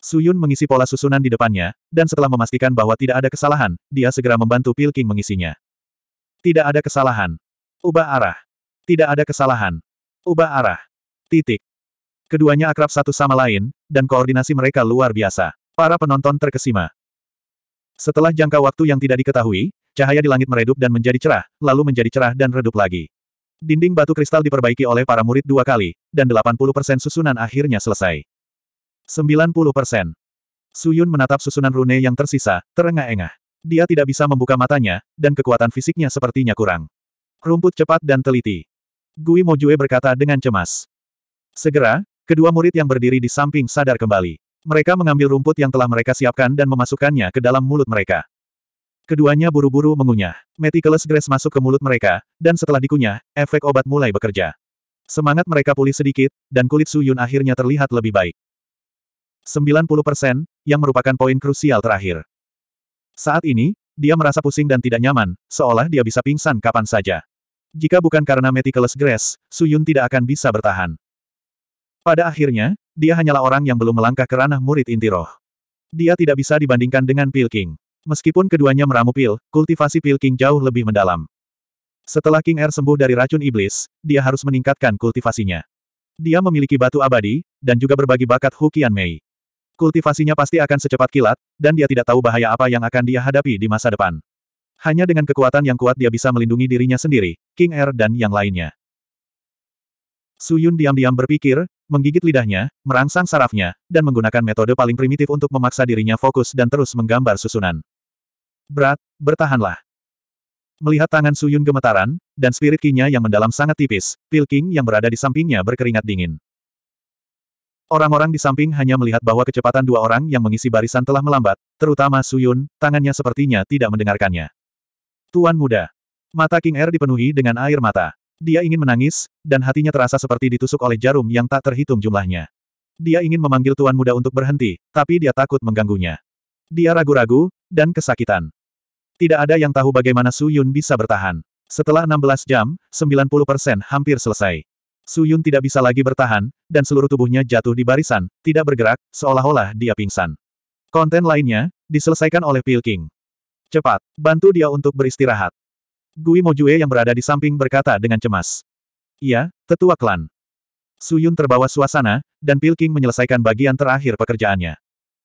Suyun mengisi pola susunan di depannya, dan setelah memastikan bahwa tidak ada kesalahan, dia segera membantu Pilking mengisinya. Tidak ada kesalahan. Ubah arah. Tidak ada kesalahan. Ubah arah. Titik. Keduanya akrab satu sama lain, dan koordinasi mereka luar biasa. Para penonton terkesima. Setelah jangka waktu yang tidak diketahui, cahaya di langit meredup dan menjadi cerah, lalu menjadi cerah dan redup lagi. Dinding batu kristal diperbaiki oleh para murid dua kali, dan 80% susunan akhirnya selesai. 90%. Suyun menatap susunan rune yang tersisa, terengah-engah. Dia tidak bisa membuka matanya, dan kekuatan fisiknya sepertinya kurang. Rumput cepat dan teliti. Gui Mojue berkata dengan cemas. Segera, kedua murid yang berdiri di samping sadar kembali. Mereka mengambil rumput yang telah mereka siapkan dan memasukkannya ke dalam mulut mereka. Keduanya buru-buru mengunyah. Meticulous Grace masuk ke mulut mereka, dan setelah dikunyah, efek obat mulai bekerja. Semangat mereka pulih sedikit, dan kulit Suyun akhirnya terlihat lebih baik. 90% yang merupakan poin krusial terakhir. Saat ini, dia merasa pusing dan tidak nyaman, seolah dia bisa pingsan kapan saja. Jika bukan karena meticulous grass, Suyun tidak akan bisa bertahan. Pada akhirnya, dia hanyalah orang yang belum melangkah ke ranah murid inti roh. Dia tidak bisa dibandingkan dengan Pilking. Meskipun keduanya meramu pil, kultivasi Pilking jauh lebih mendalam. Setelah King Er sembuh dari racun iblis, dia harus meningkatkan kultivasinya. Dia memiliki batu abadi, dan juga berbagi bakat Hukian Mei. Kultivasinya pasti akan secepat kilat, dan dia tidak tahu bahaya apa yang akan dia hadapi di masa depan. Hanya dengan kekuatan yang kuat dia bisa melindungi dirinya sendiri, King Er dan yang lainnya. Su Yun diam-diam berpikir, menggigit lidahnya, merangsang sarafnya, dan menggunakan metode paling primitif untuk memaksa dirinya fokus dan terus menggambar susunan. Berat, bertahanlah. Melihat tangan Su Yun gemetaran, dan spirit kinya yang mendalam sangat tipis, Pil King yang berada di sampingnya berkeringat dingin. Orang-orang di samping hanya melihat bahwa kecepatan dua orang yang mengisi barisan telah melambat, terutama Su Yun, tangannya sepertinya tidak mendengarkannya. Tuan muda. Mata King Air er dipenuhi dengan air mata. Dia ingin menangis, dan hatinya terasa seperti ditusuk oleh jarum yang tak terhitung jumlahnya. Dia ingin memanggil tuan muda untuk berhenti, tapi dia takut mengganggunya. Dia ragu-ragu, dan kesakitan. Tidak ada yang tahu bagaimana Su Yun bisa bertahan. Setelah 16 jam, 90% hampir selesai. Su Yun tidak bisa lagi bertahan, dan seluruh tubuhnya jatuh di barisan, tidak bergerak, seolah-olah dia pingsan. Konten lainnya, diselesaikan oleh Pil King. Cepat, bantu dia untuk beristirahat. Gui Mojue yang berada di samping berkata dengan cemas. Iya, tetua klan. Suyun terbawa suasana, dan Pilking menyelesaikan bagian terakhir pekerjaannya.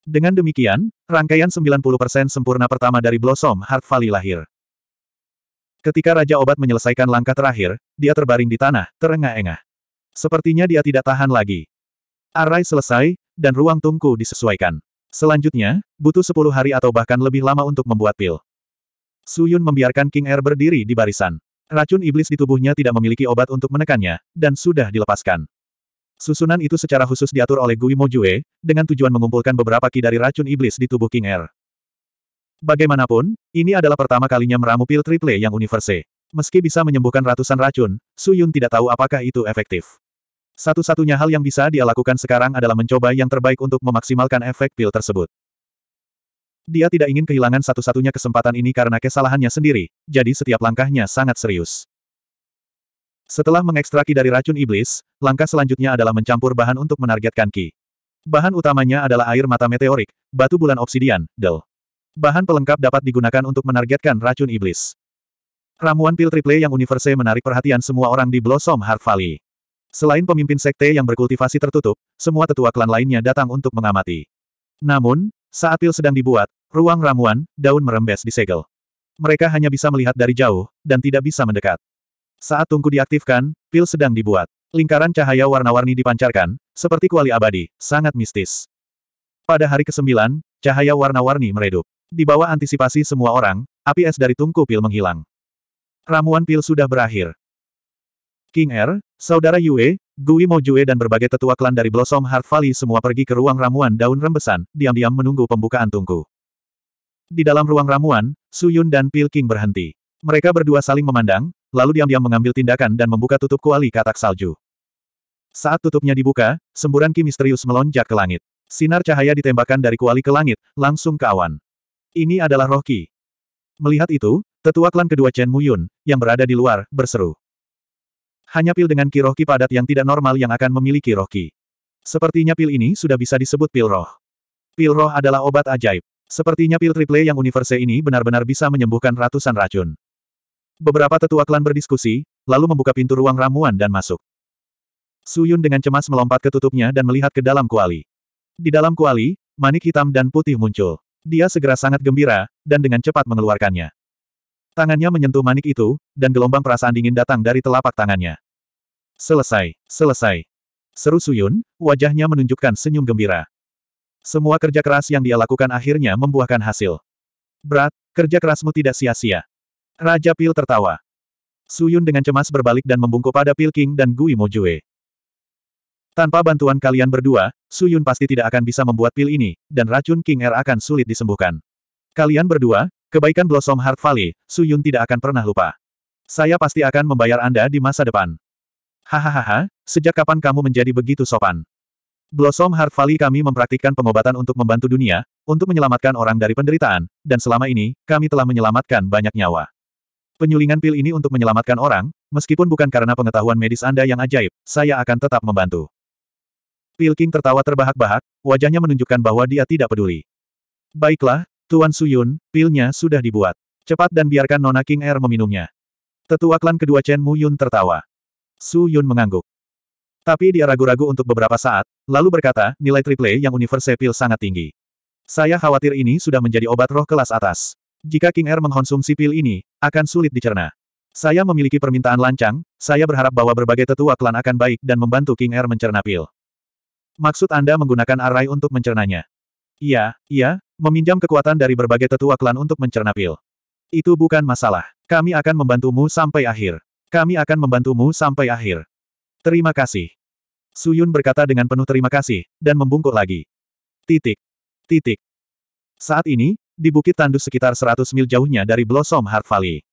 Dengan demikian, rangkaian 90% sempurna pertama dari Blossom Heart Valley lahir. Ketika Raja Obat menyelesaikan langkah terakhir, dia terbaring di tanah, terengah-engah. Sepertinya dia tidak tahan lagi. Arai selesai, dan ruang tungku disesuaikan. Selanjutnya, butuh 10 hari atau bahkan lebih lama untuk membuat pil. Su Yun membiarkan King Air er berdiri di barisan. Racun iblis di tubuhnya tidak memiliki obat untuk menekannya, dan sudah dilepaskan. Susunan itu secara khusus diatur oleh Gui Mojue, dengan tujuan mengumpulkan beberapa ki dari racun iblis di tubuh King Air. Er. Bagaimanapun, ini adalah pertama kalinya meramu pil triple yang universe. Meski bisa menyembuhkan ratusan racun, Su Yun tidak tahu apakah itu efektif. Satu-satunya hal yang bisa dia lakukan sekarang adalah mencoba yang terbaik untuk memaksimalkan efek pil tersebut. Dia tidak ingin kehilangan satu-satunya kesempatan ini karena kesalahannya sendiri, jadi setiap langkahnya sangat serius. Setelah mengekstraki dari racun iblis, langkah selanjutnya adalah mencampur bahan untuk menargetkan Ki. Bahan utamanya adalah air mata meteorik, batu bulan obsidian, del. Bahan pelengkap dapat digunakan untuk menargetkan racun iblis. Ramuan pil triple yang universe menarik perhatian semua orang di Blossom Heart Valley. Selain pemimpin sekte yang berkultivasi tertutup, semua tetua klan lainnya datang untuk mengamati. Namun, saat pil sedang dibuat, ruang ramuan, daun merembes disegel. Mereka hanya bisa melihat dari jauh, dan tidak bisa mendekat. Saat tungku diaktifkan, pil sedang dibuat. Lingkaran cahaya warna-warni dipancarkan, seperti kuali abadi, sangat mistis. Pada hari ke-9, cahaya warna-warni meredup. Di bawah antisipasi semua orang, api es dari tungku pil menghilang. Ramuan pil sudah berakhir. King Er, Saudara Yue, Gui Mo Jue dan berbagai tetua klan dari Blossom Heart Valley semua pergi ke ruang ramuan daun rembesan, diam-diam menunggu pembukaan tungku. Di dalam ruang ramuan, Su Yun dan Pil King berhenti. Mereka berdua saling memandang, lalu diam-diam mengambil tindakan dan membuka tutup kuali katak salju. Saat tutupnya dibuka, semburan Ki misterius melonjak ke langit. Sinar cahaya ditembakkan dari kuali ke langit, langsung ke awan. Ini adalah Rocky. Melihat itu, tetua klan kedua Chen Muyun, yang berada di luar, berseru. Hanya pil dengan kiroki padat yang tidak normal yang akan memiliki roh Sepertinya pil ini sudah bisa disebut pil roh. Pil roh adalah obat ajaib. Sepertinya pil triple e yang universe e ini benar-benar bisa menyembuhkan ratusan racun. Beberapa tetua klan berdiskusi, lalu membuka pintu ruang ramuan dan masuk. Suyun dengan cemas melompat ke tutupnya dan melihat ke dalam kuali. Di dalam kuali, manik hitam dan putih muncul. Dia segera sangat gembira, dan dengan cepat mengeluarkannya. Tangannya menyentuh manik itu, dan gelombang perasaan dingin datang dari telapak tangannya. Selesai, selesai. Seru Suyun, wajahnya menunjukkan senyum gembira. Semua kerja keras yang dia lakukan akhirnya membuahkan hasil. Berat, kerja kerasmu tidak sia-sia. Raja Pil tertawa. Suyun dengan cemas berbalik dan membungkuk pada Pil King dan Gui Mojue. Tanpa bantuan kalian berdua, Suyun pasti tidak akan bisa membuat pil ini, dan racun King Er akan sulit disembuhkan. Kalian berdua, kebaikan Blossom Heart Valley, Suyun tidak akan pernah lupa. Saya pasti akan membayar Anda di masa depan. Hahaha, sejak kapan kamu menjadi begitu sopan? Blossom Heart Valley kami mempraktikkan pengobatan untuk membantu dunia, untuk menyelamatkan orang dari penderitaan, dan selama ini, kami telah menyelamatkan banyak nyawa. Penyulingan pil ini untuk menyelamatkan orang, meskipun bukan karena pengetahuan medis Anda yang ajaib, saya akan tetap membantu. Pil King tertawa terbahak-bahak, wajahnya menunjukkan bahwa dia tidak peduli. Baiklah, Tuan Suyun, pilnya sudah dibuat. Cepat dan biarkan Nona King Air meminumnya. Tetua klan kedua Chen Mu Yun tertawa. Su Yun mengangguk. Tapi dia ragu-ragu untuk beberapa saat, lalu berkata, nilai triple yang Universe Pil sangat tinggi. Saya khawatir ini sudah menjadi obat roh kelas atas. Jika King Air er mengkonsumsi pil ini, akan sulit dicerna. Saya memiliki permintaan lancang, saya berharap bahwa berbagai tetua klan akan baik dan membantu King Air er mencerna pil. Maksud Anda menggunakan arai untuk mencernanya? Iya, iya, meminjam kekuatan dari berbagai tetua klan untuk mencerna pil. Itu bukan masalah. Kami akan membantumu sampai akhir. Kami akan membantumu sampai akhir. Terima kasih. Suyun berkata dengan penuh terima kasih, dan membungkuk lagi. Titik. Titik. Saat ini, di bukit tandus sekitar 100 mil jauhnya dari Blossom Heart Valley.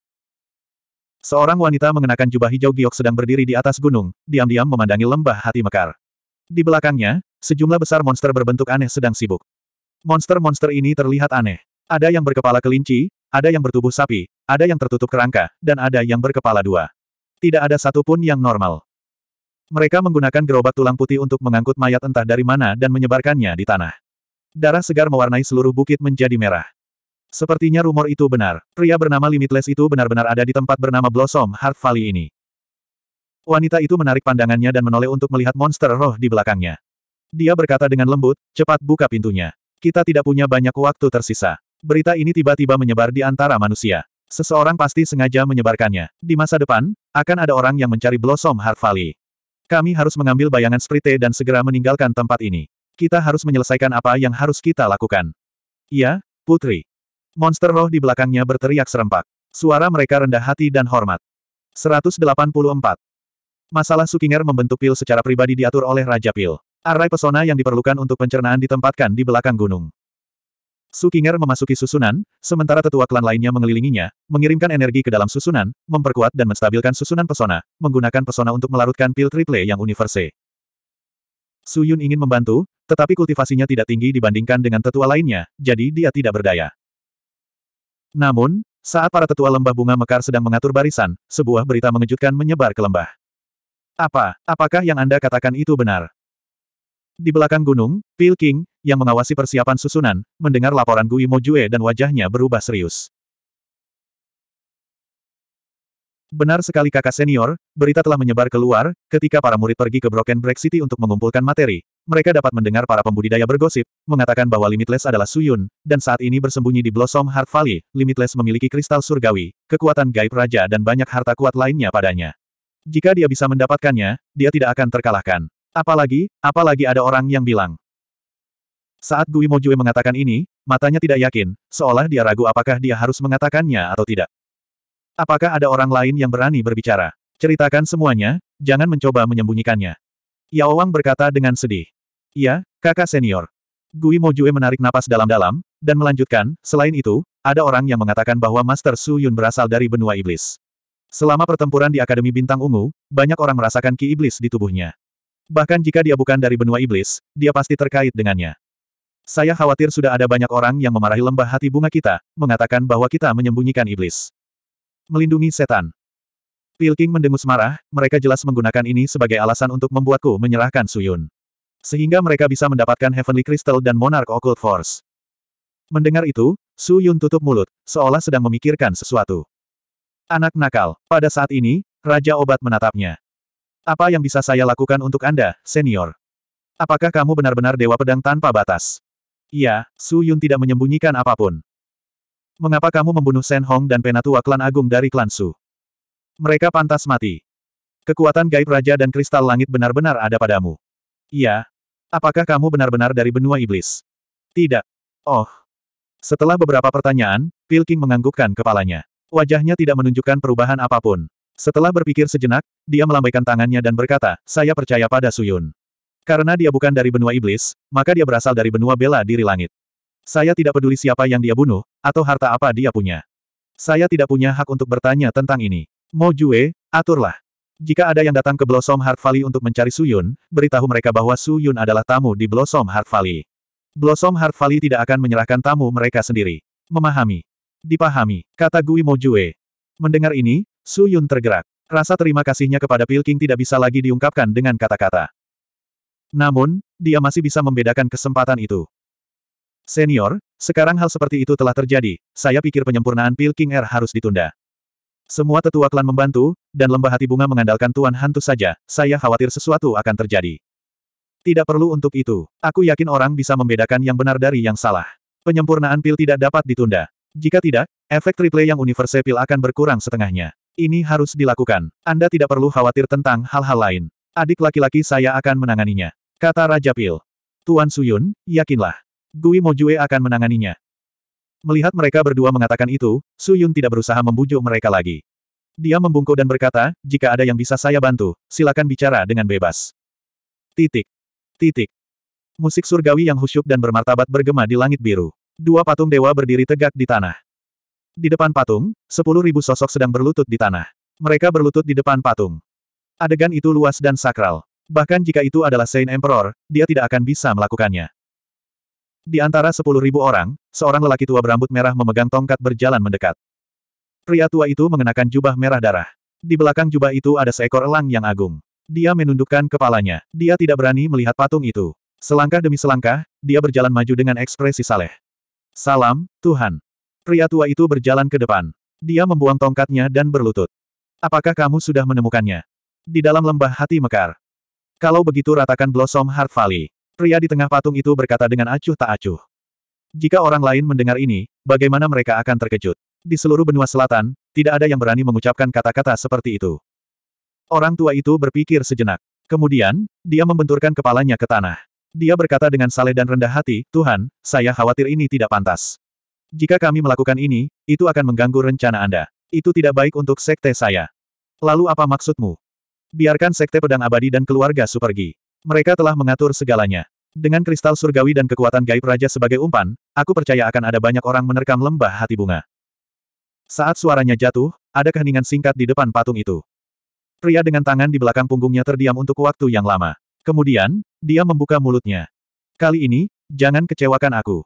Seorang wanita mengenakan jubah hijau giok sedang berdiri di atas gunung, diam-diam memandangi lembah hati mekar. Di belakangnya, sejumlah besar monster berbentuk aneh sedang sibuk. Monster-monster ini terlihat aneh. Ada yang berkepala kelinci, ada yang bertubuh sapi, ada yang tertutup kerangka, dan ada yang berkepala dua. Tidak ada satupun yang normal. Mereka menggunakan gerobak tulang putih untuk mengangkut mayat entah dari mana dan menyebarkannya di tanah. Darah segar mewarnai seluruh bukit menjadi merah. Sepertinya rumor itu benar. Pria bernama Limitless itu benar-benar ada di tempat bernama Blossom Heart Valley ini. Wanita itu menarik pandangannya dan menoleh untuk melihat monster roh di belakangnya. Dia berkata dengan lembut, cepat buka pintunya. Kita tidak punya banyak waktu tersisa. Berita ini tiba-tiba menyebar di antara manusia. Seseorang pasti sengaja menyebarkannya. Di masa depan, akan ada orang yang mencari Blossom Heart Valley. Kami harus mengambil bayangan Sprite dan segera meninggalkan tempat ini. Kita harus menyelesaikan apa yang harus kita lakukan. Iya, Putri. Monster roh di belakangnya berteriak serempak. Suara mereka rendah hati dan hormat. 184. Masalah Sukinger membentuk pil secara pribadi diatur oleh Raja Pil. Array pesona yang diperlukan untuk pencernaan ditempatkan di belakang gunung. Sukinger memasuki susunan, sementara tetua klan lainnya mengelilinginya, mengirimkan energi ke dalam susunan, memperkuat dan menstabilkan susunan pesona, menggunakan pesona untuk melarutkan pil triple yang universe. Su Yun ingin membantu, tetapi kultivasinya tidak tinggi dibandingkan dengan tetua lainnya, jadi dia tidak berdaya. Namun, saat para tetua lembah bunga mekar sedang mengatur barisan, sebuah berita mengejutkan menyebar ke lembah. Apa, apakah yang Anda katakan itu benar? Di belakang gunung, Pil King, yang mengawasi persiapan susunan, mendengar laporan Gui Mojue dan wajahnya berubah serius. Benar sekali kakak senior, berita telah menyebar keluar, ketika para murid pergi ke Broken Break City untuk mengumpulkan materi, mereka dapat mendengar para pembudidaya bergosip, mengatakan bahwa Limitless adalah Suyun, dan saat ini bersembunyi di Blossom Heart Valley, Limitless memiliki kristal surgawi, kekuatan gaib raja dan banyak harta kuat lainnya padanya. Jika dia bisa mendapatkannya, dia tidak akan terkalahkan. Apalagi, apalagi ada orang yang bilang. Saat Gui Mojue mengatakan ini, matanya tidak yakin, seolah dia ragu apakah dia harus mengatakannya atau tidak. Apakah ada orang lain yang berani berbicara? Ceritakan semuanya, jangan mencoba menyembunyikannya. Yao Wang berkata dengan sedih. Ya, kakak senior. Gui Mojue menarik napas dalam-dalam, dan melanjutkan, selain itu, ada orang yang mengatakan bahwa Master Su Yun berasal dari benua iblis. Selama pertempuran di Akademi Bintang Ungu, banyak orang merasakan ki iblis di tubuhnya. Bahkan jika dia bukan dari benua iblis, dia pasti terkait dengannya. Saya khawatir sudah ada banyak orang yang memarahi lembah hati bunga kita, mengatakan bahwa kita menyembunyikan iblis. Melindungi setan. Pilking mendengus marah, mereka jelas menggunakan ini sebagai alasan untuk membuatku menyerahkan Suyun. Sehingga mereka bisa mendapatkan Heavenly Crystal dan Monarch Occult Force. Mendengar itu, Su Yun tutup mulut, seolah sedang memikirkan sesuatu. Anak nakal, pada saat ini, Raja Obat menatapnya. Apa yang bisa saya lakukan untuk Anda, senior? Apakah kamu benar-benar dewa pedang tanpa batas? Iya, Su Yun tidak menyembunyikan apapun. Mengapa kamu membunuh Shen Hong dan penatua klan agung dari klan Su? Mereka pantas mati. Kekuatan gaib raja dan kristal langit benar-benar ada padamu. Iya. Apakah kamu benar-benar dari benua iblis? Tidak. Oh. Setelah beberapa pertanyaan, Pilking menganggukkan kepalanya. Wajahnya tidak menunjukkan perubahan apapun. Setelah berpikir sejenak, dia melambaikan tangannya dan berkata, saya percaya pada Suyun. Karena dia bukan dari benua iblis, maka dia berasal dari benua bela diri langit. Saya tidak peduli siapa yang dia bunuh, atau harta apa dia punya. Saya tidak punya hak untuk bertanya tentang ini. Mo Jue, aturlah. Jika ada yang datang ke Blossom Heart Valley untuk mencari Suyun, beritahu mereka bahwa Suyun adalah tamu di Blossom Heart Valley. Blossom Heart Valley tidak akan menyerahkan tamu mereka sendiri. Memahami. Dipahami, kata Gui Mo Jue. Mendengar ini, Su Yun tergerak. Rasa terima kasihnya kepada Pilking tidak bisa lagi diungkapkan dengan kata-kata. Namun, dia masih bisa membedakan kesempatan itu. Senior, sekarang hal seperti itu telah terjadi, saya pikir penyempurnaan Pilking Air er harus ditunda. Semua tetua klan membantu, dan lembah hati bunga mengandalkan Tuan Hantu saja, saya khawatir sesuatu akan terjadi. Tidak perlu untuk itu, aku yakin orang bisa membedakan yang benar dari yang salah. Penyempurnaan pil tidak dapat ditunda. Jika tidak, efek triple yang universe pil akan berkurang setengahnya. Ini harus dilakukan. Anda tidak perlu khawatir tentang hal-hal lain. Adik laki-laki saya akan menanganinya. Kata Raja Pil. Tuan Suyun, yakinlah. Gui Mojue akan menanganinya. Melihat mereka berdua mengatakan itu, Suyun tidak berusaha membujuk mereka lagi. Dia membungkuk dan berkata, jika ada yang bisa saya bantu, silakan bicara dengan bebas. Titik. Titik. Musik surgawi yang khusyuk dan bermartabat bergema di langit biru. Dua patung dewa berdiri tegak di tanah. Di depan patung, sepuluh ribu sosok sedang berlutut di tanah. Mereka berlutut di depan patung. Adegan itu luas dan sakral. Bahkan jika itu adalah Saint Emperor, dia tidak akan bisa melakukannya. Di antara sepuluh ribu orang, seorang lelaki tua berambut merah memegang tongkat berjalan mendekat. Pria tua itu mengenakan jubah merah darah. Di belakang jubah itu ada seekor elang yang agung. Dia menundukkan kepalanya. Dia tidak berani melihat patung itu. Selangkah demi selangkah, dia berjalan maju dengan ekspresi saleh. Salam, Tuhan. Pria tua itu berjalan ke depan. Dia membuang tongkatnya dan berlutut. Apakah kamu sudah menemukannya? Di dalam lembah hati mekar. Kalau begitu ratakan Blossom Heart Valley. Pria di tengah patung itu berkata dengan acuh tak acuh. Jika orang lain mendengar ini, bagaimana mereka akan terkejut? Di seluruh benua selatan, tidak ada yang berani mengucapkan kata-kata seperti itu. Orang tua itu berpikir sejenak. Kemudian, dia membenturkan kepalanya ke tanah. Dia berkata dengan saleh dan rendah hati, Tuhan, saya khawatir ini tidak pantas. Jika kami melakukan ini, itu akan mengganggu rencana Anda. Itu tidak baik untuk sekte saya. Lalu apa maksudmu? Biarkan sekte pedang abadi dan keluarga supergi. Mereka telah mengatur segalanya. Dengan kristal surgawi dan kekuatan gaib raja sebagai umpan, aku percaya akan ada banyak orang menerkam lembah hati bunga. Saat suaranya jatuh, ada keheningan singkat di depan patung itu. Pria dengan tangan di belakang punggungnya terdiam untuk waktu yang lama. Kemudian, dia membuka mulutnya. Kali ini, jangan kecewakan aku.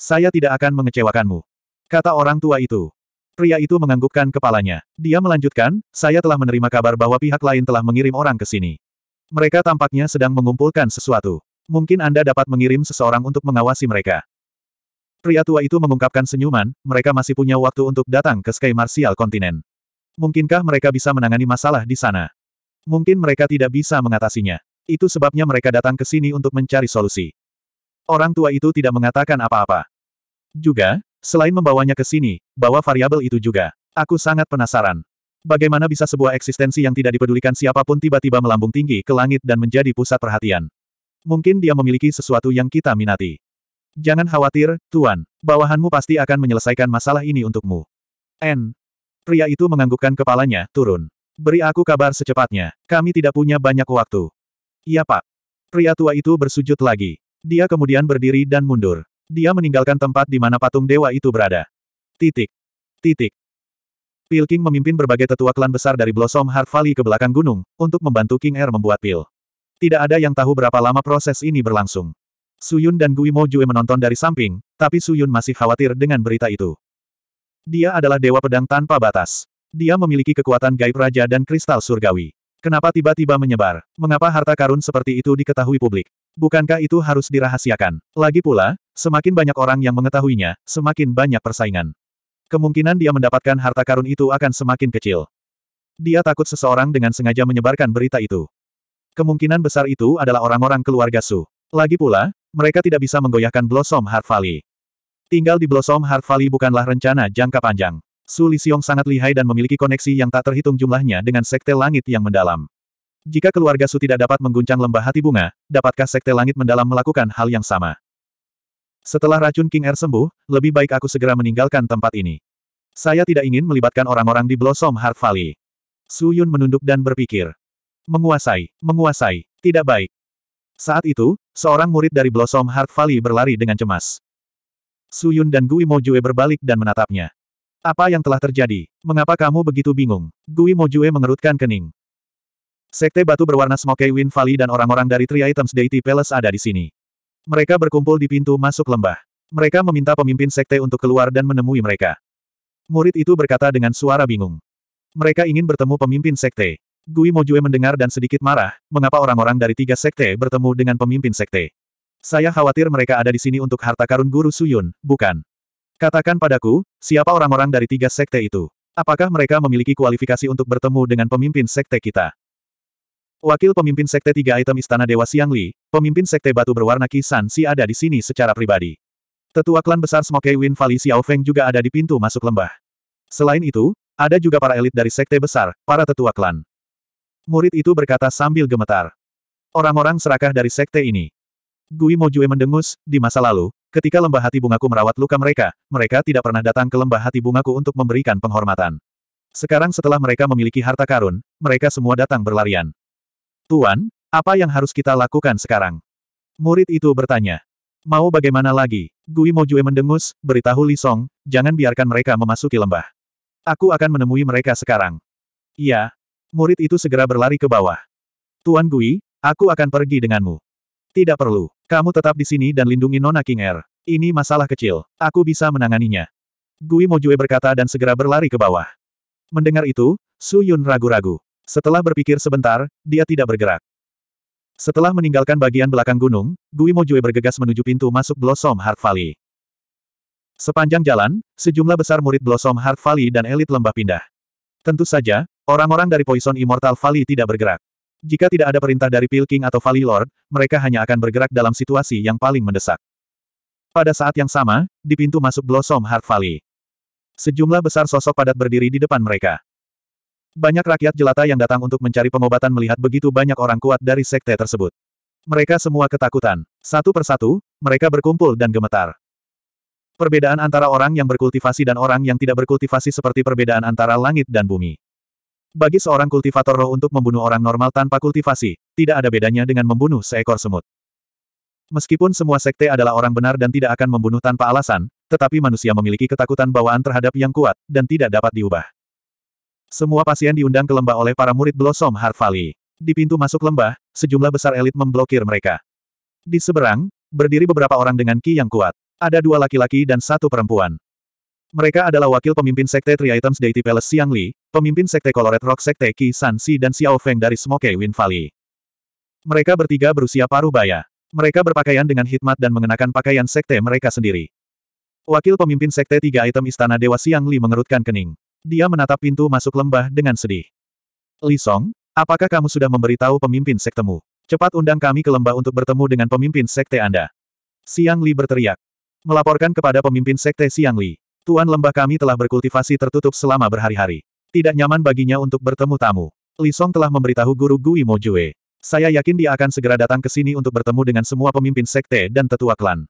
Saya tidak akan mengecewakanmu. Kata orang tua itu. Pria itu menganggukkan kepalanya. Dia melanjutkan, saya telah menerima kabar bahwa pihak lain telah mengirim orang ke sini. Mereka tampaknya sedang mengumpulkan sesuatu. Mungkin Anda dapat mengirim seseorang untuk mengawasi mereka. Pria tua itu mengungkapkan senyuman, mereka masih punya waktu untuk datang ke Sky Martial Continent. Mungkinkah mereka bisa menangani masalah di sana? Mungkin mereka tidak bisa mengatasinya. Itu sebabnya mereka datang ke sini untuk mencari solusi. Orang tua itu tidak mengatakan apa-apa. Juga, selain membawanya ke sini, bawa variabel itu juga. Aku sangat penasaran. Bagaimana bisa sebuah eksistensi yang tidak dipedulikan siapapun tiba-tiba melambung tinggi ke langit dan menjadi pusat perhatian? Mungkin dia memiliki sesuatu yang kita minati. Jangan khawatir, Tuan. Bawahanmu pasti akan menyelesaikan masalah ini untukmu. N. Pria itu menganggukkan kepalanya, turun. Beri aku kabar secepatnya. Kami tidak punya banyak waktu. Iya, Pak. Pria tua itu bersujud lagi. Dia kemudian berdiri dan mundur. Dia meninggalkan tempat di mana patung dewa itu berada. Titik. Titik. Pil King memimpin berbagai tetua klan besar dari Blossom Heart Valley ke belakang gunung, untuk membantu King Air er membuat pil. Tidak ada yang tahu berapa lama proses ini berlangsung. Suyun dan Gui Mo Jue menonton dari samping, tapi Suyun masih khawatir dengan berita itu. Dia adalah dewa pedang tanpa batas. Dia memiliki kekuatan gaib raja dan kristal surgawi. Kenapa tiba-tiba menyebar? Mengapa harta karun seperti itu diketahui publik? Bukankah itu harus dirahasiakan? Lagi pula, semakin banyak orang yang mengetahuinya, semakin banyak persaingan. Kemungkinan dia mendapatkan harta karun itu akan semakin kecil. Dia takut seseorang dengan sengaja menyebarkan berita itu. Kemungkinan besar itu adalah orang-orang keluarga Su. Lagi pula, mereka tidak bisa menggoyahkan Blossom Heart Valley. Tinggal di Blossom Heart Valley bukanlah rencana jangka panjang. Su Lisiong sangat lihai dan memiliki koneksi yang tak terhitung jumlahnya dengan sekte langit yang mendalam. Jika keluarga Su tidak dapat mengguncang lembah hati bunga, dapatkah sekte langit mendalam melakukan hal yang sama? Setelah racun King Er sembuh, lebih baik aku segera meninggalkan tempat ini. Saya tidak ingin melibatkan orang-orang di Blossom Heart Valley. Su Yun menunduk dan berpikir. Menguasai, menguasai, tidak baik. Saat itu, seorang murid dari Blossom Heart Valley berlari dengan cemas. Su Yun dan Gui Mo Jue berbalik dan menatapnya. Apa yang telah terjadi? Mengapa kamu begitu bingung? Gui Mojue mengerutkan kening. Sekte batu berwarna Smokey Wind Valley dan orang-orang dari Three Items Deity Palace ada di sini. Mereka berkumpul di pintu masuk lembah. Mereka meminta pemimpin sekte untuk keluar dan menemui mereka. Murid itu berkata dengan suara bingung. Mereka ingin bertemu pemimpin sekte. Gui Mojue mendengar dan sedikit marah, mengapa orang-orang dari tiga sekte bertemu dengan pemimpin sekte. Saya khawatir mereka ada di sini untuk harta karun guru Suyun, bukan? Katakan padaku, siapa orang-orang dari tiga sekte itu? Apakah mereka memiliki kualifikasi untuk bertemu dengan pemimpin sekte kita? Wakil pemimpin sekte tiga item Istana Dewa Siangli, pemimpin sekte batu berwarna kisan si ada di sini secara pribadi. Tetua klan besar Smokey Win Valley Feng juga ada di pintu masuk lembah. Selain itu, ada juga para elit dari sekte besar, para tetua klan. Murid itu berkata sambil gemetar. Orang-orang serakah dari sekte ini. Gui Mojue mendengus, di masa lalu, Ketika lembah hati bungaku merawat luka mereka, mereka tidak pernah datang ke lembah hati bungaku untuk memberikan penghormatan. Sekarang setelah mereka memiliki harta karun, mereka semua datang berlarian. Tuan, apa yang harus kita lakukan sekarang? Murid itu bertanya. Mau bagaimana lagi? Gui Mojue mendengus, beritahu Li Song, jangan biarkan mereka memasuki lembah. Aku akan menemui mereka sekarang. Iya. Murid itu segera berlari ke bawah. Tuan Gui, aku akan pergi denganmu. Tidak perlu. Kamu tetap di sini dan lindungi Nona King Air. Er. Ini masalah kecil. Aku bisa menanganinya. Gui Mojue berkata dan segera berlari ke bawah. Mendengar itu, Su Yun ragu-ragu. Setelah berpikir sebentar, dia tidak bergerak. Setelah meninggalkan bagian belakang gunung, Gui Mojue bergegas menuju pintu masuk Blossom Heart Valley. Sepanjang jalan, sejumlah besar murid Blossom Heart Valley dan elit lembah pindah. Tentu saja, orang-orang dari Poison Immortal Valley tidak bergerak. Jika tidak ada perintah dari Pilking atau Valley Lord, mereka hanya akan bergerak dalam situasi yang paling mendesak. Pada saat yang sama, di pintu masuk Blossom Heart Valley. Sejumlah besar sosok padat berdiri di depan mereka. Banyak rakyat jelata yang datang untuk mencari pengobatan melihat begitu banyak orang kuat dari sekte tersebut. Mereka semua ketakutan. Satu persatu, mereka berkumpul dan gemetar. Perbedaan antara orang yang berkultivasi dan orang yang tidak berkultivasi seperti perbedaan antara langit dan bumi. Bagi seorang kultivator roh untuk membunuh orang normal tanpa kultivasi, tidak ada bedanya dengan membunuh seekor semut. Meskipun semua sekte adalah orang benar dan tidak akan membunuh tanpa alasan, tetapi manusia memiliki ketakutan bawaan terhadap yang kuat, dan tidak dapat diubah. Semua pasien diundang ke lembah oleh para murid Blossom Heart Valley. Di pintu masuk lembah, sejumlah besar elit memblokir mereka. Di seberang, berdiri beberapa orang dengan ki yang kuat. Ada dua laki-laki dan satu perempuan. Mereka adalah wakil pemimpin Sekte Three Items Deity Palace Siang Li, pemimpin Sekte Colored Rock Sekte Qi San Si dan Xiao Feng dari Smoke Wind Valley. Mereka bertiga berusia paruh baya. Mereka berpakaian dengan hikmat dan mengenakan pakaian Sekte mereka sendiri. Wakil pemimpin Sekte Tiga Item Istana Dewa Siang Li mengerutkan kening. Dia menatap pintu masuk lembah dengan sedih. Li Song, apakah kamu sudah memberitahu pemimpin sektemu? Cepat undang kami ke lembah untuk bertemu dengan pemimpin sekte Anda. Siang Li berteriak. Melaporkan kepada pemimpin sekte Siang Li. Tuan lembah kami telah berkultivasi tertutup selama berhari-hari. Tidak nyaman baginya untuk bertemu tamu. Li Song telah memberitahu guru Gui Mo Jue. Saya yakin dia akan segera datang ke sini untuk bertemu dengan semua pemimpin sekte dan tetua klan.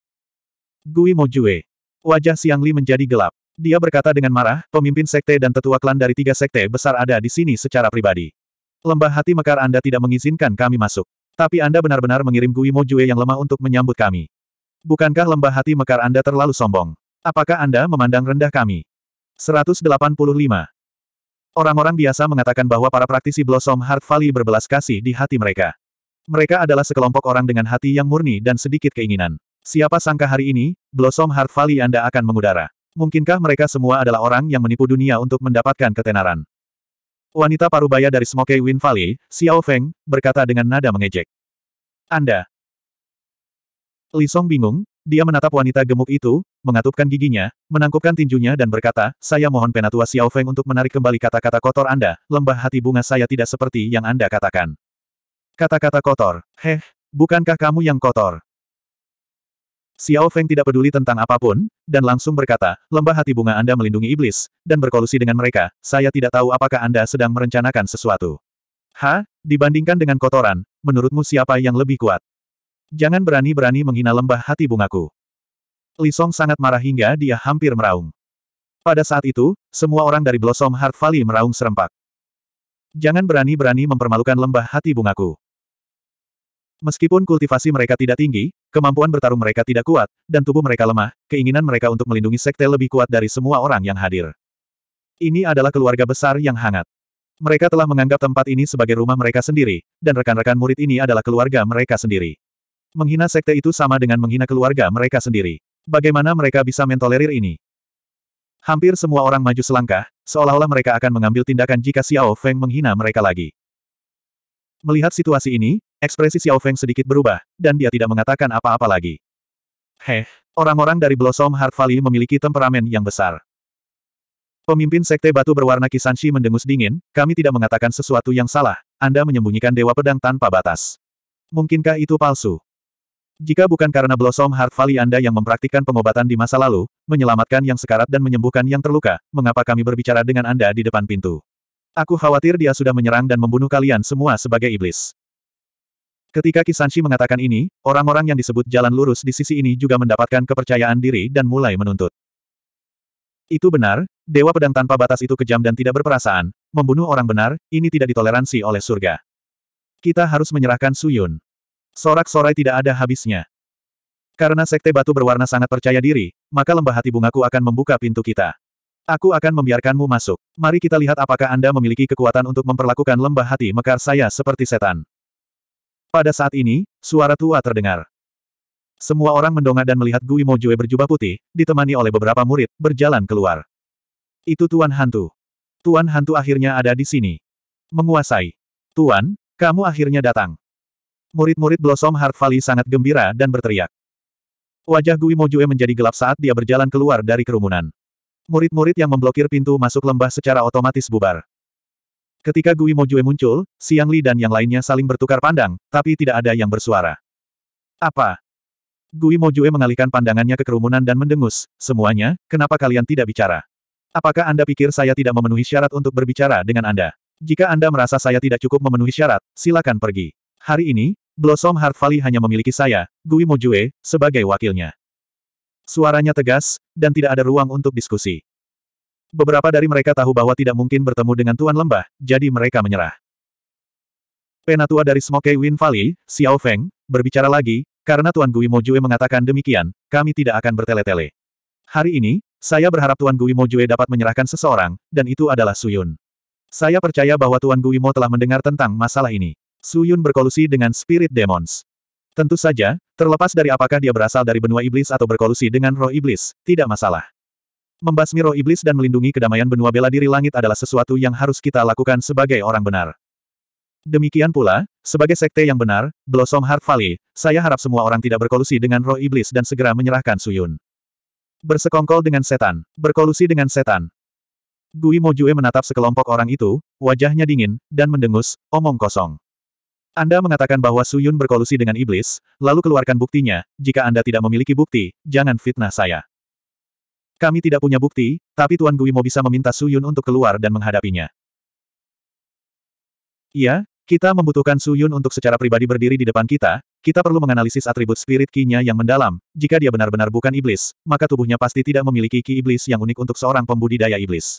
Gui Mo Jue. Wajah Siang Li menjadi gelap. Dia berkata dengan marah, pemimpin sekte dan tetua klan dari tiga sekte besar ada di sini secara pribadi. Lembah hati mekar Anda tidak mengizinkan kami masuk. Tapi Anda benar-benar mengirim Gui Mo Jue yang lemah untuk menyambut kami. Bukankah lembah hati mekar Anda terlalu sombong? Apakah Anda memandang rendah kami? 185. Orang-orang biasa mengatakan bahwa para praktisi Blossom Heart Valley berbelas kasih di hati mereka. Mereka adalah sekelompok orang dengan hati yang murni dan sedikit keinginan. Siapa sangka hari ini, Blossom Heart Valley Anda akan mengudara. Mungkinkah mereka semua adalah orang yang menipu dunia untuk mendapatkan ketenaran? Wanita parubaya dari Smoke Wind Valley, Xiao Feng, berkata dengan nada mengejek. Anda. Li Song bingung, dia menatap wanita gemuk itu, mengatupkan giginya, menangkupkan tinjunya dan berkata, saya mohon Penatua Xiao Feng untuk menarik kembali kata-kata kotor Anda, lembah hati bunga saya tidak seperti yang Anda katakan. Kata-kata kotor, heh, bukankah kamu yang kotor? Xiao Feng tidak peduli tentang apapun, dan langsung berkata, lembah hati bunga Anda melindungi iblis, dan berkolusi dengan mereka, saya tidak tahu apakah Anda sedang merencanakan sesuatu. Ha, dibandingkan dengan kotoran, menurutmu siapa yang lebih kuat? Jangan berani-berani menghina lembah hati bungaku. Lisong sangat marah hingga dia hampir meraung. Pada saat itu, semua orang dari Blossom Heart Valley meraung serempak. Jangan berani-berani mempermalukan lembah hati bungaku. Meskipun kultivasi mereka tidak tinggi, kemampuan bertarung mereka tidak kuat, dan tubuh mereka lemah, keinginan mereka untuk melindungi sekte lebih kuat dari semua orang yang hadir. Ini adalah keluarga besar yang hangat. Mereka telah menganggap tempat ini sebagai rumah mereka sendiri, dan rekan-rekan murid ini adalah keluarga mereka sendiri. Menghina sekte itu sama dengan menghina keluarga mereka sendiri. Bagaimana mereka bisa mentolerir ini? Hampir semua orang maju selangkah, seolah-olah mereka akan mengambil tindakan jika Xiao Feng menghina mereka lagi. Melihat situasi ini, ekspresi Xiao Feng sedikit berubah, dan dia tidak mengatakan apa-apa lagi. Heh, orang-orang dari Blossom Heart Valley memiliki temperamen yang besar. Pemimpin Sekte Batu Berwarna Kisanshi mendengus dingin, kami tidak mengatakan sesuatu yang salah, Anda menyembunyikan Dewa Pedang tanpa batas. Mungkinkah itu palsu? Jika bukan karena Blossom Heart Valley Anda yang mempraktikkan pengobatan di masa lalu, menyelamatkan yang sekarat dan menyembuhkan yang terluka, mengapa kami berbicara dengan Anda di depan pintu? Aku khawatir dia sudah menyerang dan membunuh kalian semua sebagai iblis. Ketika Kisanshi mengatakan ini, orang-orang yang disebut jalan lurus di sisi ini juga mendapatkan kepercayaan diri dan mulai menuntut. Itu benar, Dewa Pedang tanpa batas itu kejam dan tidak berperasaan, membunuh orang benar, ini tidak ditoleransi oleh surga. Kita harus menyerahkan Suyun. Sorak-sorai tidak ada habisnya. Karena sekte batu berwarna sangat percaya diri, maka lembah hati bungaku akan membuka pintu kita. Aku akan membiarkanmu masuk. Mari kita lihat apakah Anda memiliki kekuatan untuk memperlakukan lembah hati mekar saya seperti setan. Pada saat ini, suara tua terdengar. Semua orang mendongak dan melihat Gui Mojue berjubah putih, ditemani oleh beberapa murid, berjalan keluar. Itu Tuan Hantu. Tuan Hantu akhirnya ada di sini. Menguasai. Tuan, kamu akhirnya datang. Murid-murid Blossom Heart Valley sangat gembira dan berteriak. Wajah Gui Mojue menjadi gelap saat dia berjalan keluar dari kerumunan. Murid-murid yang memblokir pintu masuk lembah secara otomatis bubar. Ketika Gui Mojue muncul, Siang Li dan yang lainnya saling bertukar pandang, tapi tidak ada yang bersuara. Apa? Gui Mojue mengalihkan pandangannya ke kerumunan dan mendengus, semuanya, kenapa kalian tidak bicara? Apakah Anda pikir saya tidak memenuhi syarat untuk berbicara dengan Anda? Jika Anda merasa saya tidak cukup memenuhi syarat, silakan pergi. Hari ini, Blossom Heart Valley hanya memiliki saya, Gui Mojue, sebagai wakilnya. Suaranya tegas, dan tidak ada ruang untuk diskusi. Beberapa dari mereka tahu bahwa tidak mungkin bertemu dengan Tuan Lembah, jadi mereka menyerah. Penatua dari Smoke Wind Valley, Xiao Feng, berbicara lagi, karena Tuan Gui Mojue mengatakan demikian, kami tidak akan bertele-tele. Hari ini, saya berharap Tuan Gui Mojue dapat menyerahkan seseorang, dan itu adalah Suyun. Saya percaya bahwa Tuan Gui Mo telah mendengar tentang masalah ini. Suyun berkolusi dengan spirit demons. Tentu saja, terlepas dari apakah dia berasal dari benua iblis atau berkolusi dengan roh iblis, tidak masalah. Membasmi roh iblis dan melindungi kedamaian benua bela diri langit adalah sesuatu yang harus kita lakukan sebagai orang benar. Demikian pula, sebagai sekte yang benar, Blossom Heart Valley, saya harap semua orang tidak berkolusi dengan roh iblis dan segera menyerahkan Suyun. Bersekongkol dengan setan, berkolusi dengan setan. Gui Mojue menatap sekelompok orang itu, wajahnya dingin, dan mendengus, omong kosong. Anda mengatakan bahwa Suyun berkolusi dengan iblis, lalu keluarkan buktinya, jika Anda tidak memiliki bukti, jangan fitnah saya. Kami tidak punya bukti, tapi Tuan Guimo bisa meminta Suyun untuk keluar dan menghadapinya. Iya, kita membutuhkan Suyun untuk secara pribadi berdiri di depan kita, kita perlu menganalisis atribut spirit ki yang mendalam, jika dia benar-benar bukan iblis, maka tubuhnya pasti tidak memiliki ki iblis yang unik untuk seorang pembudidaya iblis.